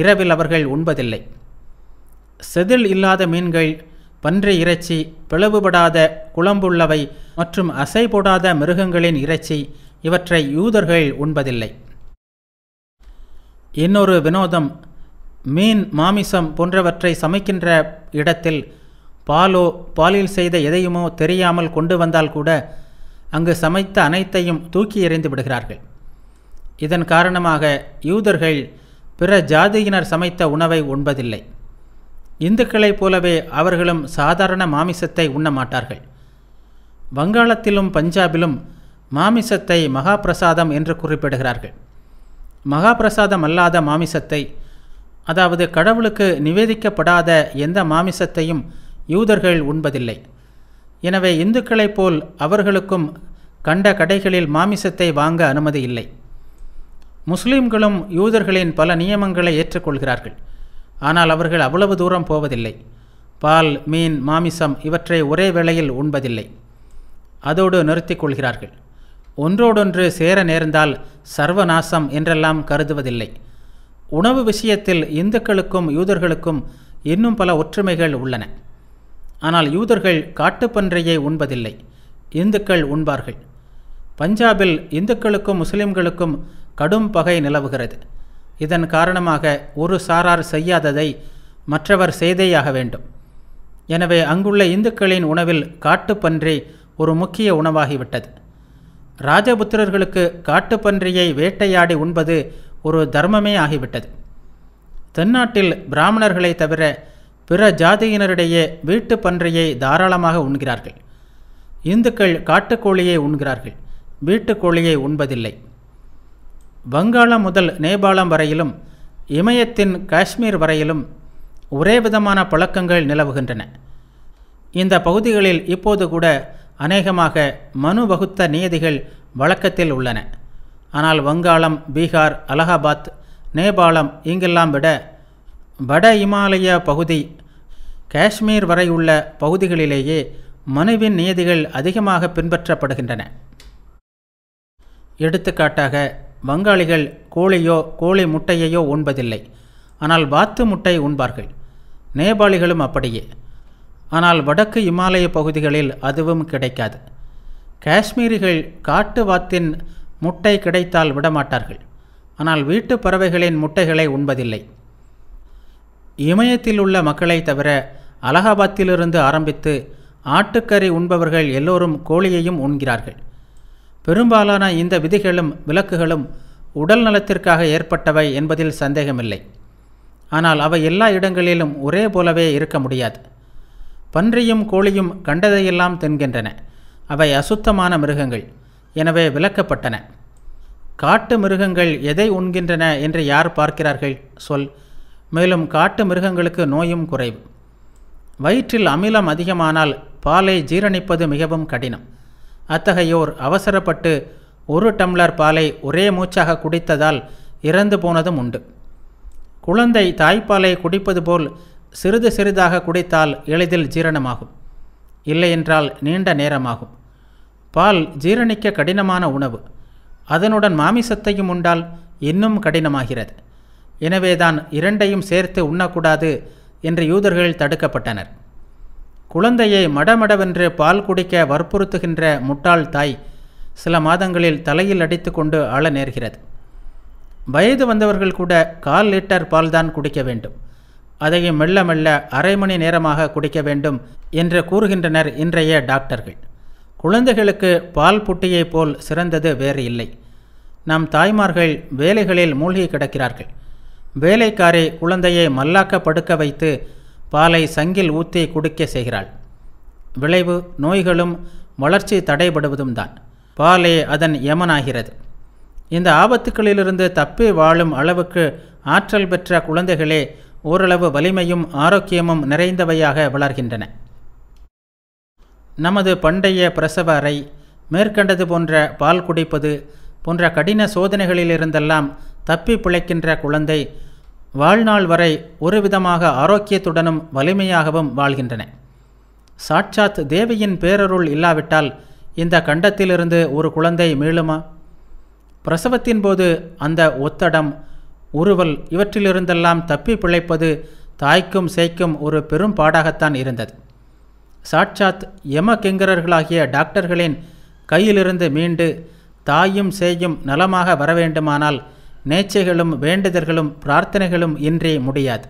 Speaker 1: இரவில் அவர்கள் உண்பதில்லை செதில் இல்லாத மீன்கள் பன்றி இறைச்சி பிளவுபடாத குழம்புள்ளவை மற்றும் அசை போடாத மிருகங்களின் இறைச்சி இவற்றை யூதர்கள் உண்பதில்லை இன்னொரு வினோதம் மீன் மாமிசம் போன்றவற்றை சமைக்கின்ற இடத்தில் பாலோ பாலில் செய்த எதையுமோ தெரியாமல் கொண்டு வந்தால் கூட அங்கு சமைத்த அனைத்தையும் தூக்கி எறிந்து விடுகிறார்கள் இதன் காரணமாக யூதர்கள் பிற ஜாதியினர் சமைத்த உணவை உண்பதில்லை இந்துக்களைப் போலவே அவர்களும் சாதாரண மாமிசத்தை உண்ணமாட்டார்கள் வங்காளத்திலும் பஞ்சாபிலும் மாமிசத்தை மகாபிரசாதம் என்று குறிப்பிடுகிறார்கள் மகாபிரசாதம் அல்லாத மாமிசத்தை அதாவது கடவுளுக்கு நிவேதிக்கப்படாத எந்த மாமிசத்தையும் யூதர்கள் உண்பதில்லை எனவே இந்துக்களைப் போல் அவர்களுக்கும் கண்ட கடைகளில் மாமிசத்தை வாங்க அனுமதி இல்லை முஸ்லீம்களும் யூதர்களின் பல நியமங்களை ஏற்றுக்கொள்கிறார்கள் ஆனால் அவர்கள் அவ்வளவு தூரம் போவதில்லை பால் மீன் மாமிசம் இவற்றை ஒரே வேளையில் உண்பதில்லை அதோடு நிறுத்திக் கொள்கிறார்கள் ஒன்றோடொன்று சேர நேர்ந்தால் சர்வநாசம் என்றெல்லாம் கருதுவதில்லை உணவு விஷயத்தில் இந்துக்களுக்கும் யூதர்களுக்கும் இன்னும் பல ஒற்றுமைகள் உள்ளன ஆனால் யூதர்கள் காட்டுப்பன்றையை உண்பதில்லை இந்துக்கள் உண்பார்கள் பஞ்சாபில் இந்துக்களுக்கும் முஸ்லிம்களுக்கும் கடும் பகை நிலவுகிறது இதன் காரணமாக ஒரு சாரார் செய்யாததை மற்றவர் செய்தேயாக வேண்டும் எனவே அங்குள்ள இந்துக்களின் உணவில் காட்டுப்பன்றி ஒரு முக்கிய உணவாகிவிட்டது ராஜபுத்திரர்களுக்கு காட்டுப்பன்றியை வேட்டையாடி உண்பது ஒரு தர்மமே ஆகிவிட்டது தென்னாட்டில் பிராமணர்களை தவிர பிற ஜாதியினரிடையே வீட்டு பன்றியை தாராளமாக உண்கிறார்கள் இந்துக்கள் காட்டுக்கோழியை உண்கிறார்கள் வீட்டுக்கோழியை உண்பதில்லை வங்காளம் முதல் நேபாளம் வரையிலும் இமயத்தின் காஷ்மீர் வரையிலும் ஒரே விதமான பழக்கங்கள் நிலவுகின்றன இந்த பகுதிகளில் இப்போது கூட அநேகமாக மனு வகுத்த நியதிகள் வழக்கத்தில் உள்ளன ஆனால் வங்காளம் பீகார் அலகாபாத் நேபாளம் இங்கெல்லாம் விட வட இமாலய பகுதி காஷ்மீர் வரை உள்ள பகுதிகளிலேயே மனுவின் நியதிகள் அதிகமாக பின்பற்றப்படுகின்றன எடுத்துக்காட்டாக வங்காளிகள் கோழியோ கோழி முட்டையையோ உண்பதில்லை ஆனால் வாத்து முட்டை உண்பார்கள் நேபாளிகளும் அப்படியே ஆனால் வடக்கு இமாலய பகுதிகளில் அதுவும் கிடைக்காது காஷ்மீரிகள் காட்டு வாத்தின் முட்டை கிடைத்தால் விடமாட்டார்கள் ஆனால் வீட்டு பறவைகளின் முட்டைகளை உண்பதில்லை இமயத்தில் உள்ள மக்களை தவிர அலகாபாத்திலிருந்து ஆரம்பித்து ஆட்டுக்கறி உண்பவர்கள் எல்லோரும் கோழியையும் உண்கிறார்கள் பெரும்பாலான இந்த விதிகளும் விலக்குகளும் உடல் நலத்திற்காக ஏற்பட்டவை என்பதில் சந்தேகமில்லை ஆனால் அவை எல்லா இடங்களிலும் ஒரே போலவே இருக்க முடியாது பன்றியும் கோழியும் கண்டதையெல்லாம் தின்கின்றன அவை அசுத்தமான மிருகங்கள் எனவே விலக்கப்பட்டன காட்டு மிருகங்கள் எதை உண்கின்றன என்று யார் பார்க்கிறார்கள் சொல் மேலும் காட்டு மிருகங்களுக்கு நோயும் குறைவு வயிற்றில் அமிலம் அதிகமானால் பாலை ஜீரணிப்பது மிகவும் கடினம் அத்தகையோர் அவசரப்பட்டு ஒரு டம்ளர் பாலை ஒரே மூச்சாக குடித்ததால் இறந்து போனதும் உண்டு குழந்தை தாய்ப்பாலை குடிப்பது போல் சிறிது சிறிதாக குடித்தால் எளிதில் ஜீரணமாகும் இல்லையென்றால் நீண்ட நேரமாகும் பால் ஜீரணிக்க கடினமான உணவு அதனுடன் மாமிசத்தையும் உண்டால் இன்னும் கடினமாகிறது எனவேதான் இரண்டையும் சேர்த்து உண்ணக்கூடாது என்று யூதர்கள் தடுக்கப்பட்டனர் குழந்தையை மடமடவென்று பால் குடிக்க வற்புறுத்துகின்ற முட்டாள் தாய் சில மாதங்களில் தலையில் அடித்து கொண்டு அழ நேர்கிறது வயது வந்தவர்கள் கூட கால் லிட்டர் பால் தான் குடிக்க வேண்டும் அதையும் மெல்ல மெல்ல அரை மணி நேரமாக குடிக்க வேண்டும் என்று கூறுகின்றனர் இன்றைய டாக்டர்கள் குழந்தைகளுக்கு பால் புட்டியைப் போல் சிறந்தது வேறு இல்லை நம் தாய்மார்கள் வேலைகளில் மூழ்கி கிடக்கிறார்கள் வேலைக்காரை குழந்தையை மல்லாக்க படுக்க வைத்து பாலை சங்கில் ஊற்றி குடிக்க செய்கிறாள் விளைவு நோய்களும் வளர்ச்சி தடைபடுவதும் தான் பாலே அதன் யமனாகிறது இந்த ஆபத்துக்களிலிருந்து தப்பி வாழும் அளவுக்கு ஆற்றல் பெற்ற குழந்தைகளே ஓரளவு வலிமையும் ஆரோக்கியமும் நிறைந்தவையாக வளர்கின்றன நமது பண்டைய பிரசவ அறை மேற்கண்டது போன்ற பால் குடிப்பது போன்ற கடின சோதனைகளிலிருந்தெல்லாம் தப்பி பிழைக்கின்ற குழந்தை வாழ்நாள் வரை ஒரு விதமாக ஆரோக்கியத்துடனும் வலிமையாகவும் வாழ்கின்றன சாட்சாத் தேவியின் பேரருள் இல்லாவிட்டால் இந்த கண்டத்திலிருந்து ஒரு குழந்தை மீளுமா பிரசவத்தின் போது அந்த ஒத்தடம் உருவல் இவற்றிலிருந்தெல்லாம் தப்பி பிழைப்பது தாய்க்கும் சேய்க்கும் ஒரு பெரும் பாடாகத்தான் இருந்தது சாட்சாத் யம கெங்கரர்களாகிய டாக்டர்களின் கையிலிருந்து மீண்டு தாயும் சேயும் நலமாக வரவேண்டுமானால் நேச்சைகளும் வேண்டுதல்களும் பிரார்த்தனைகளும் இன்றே முடியாது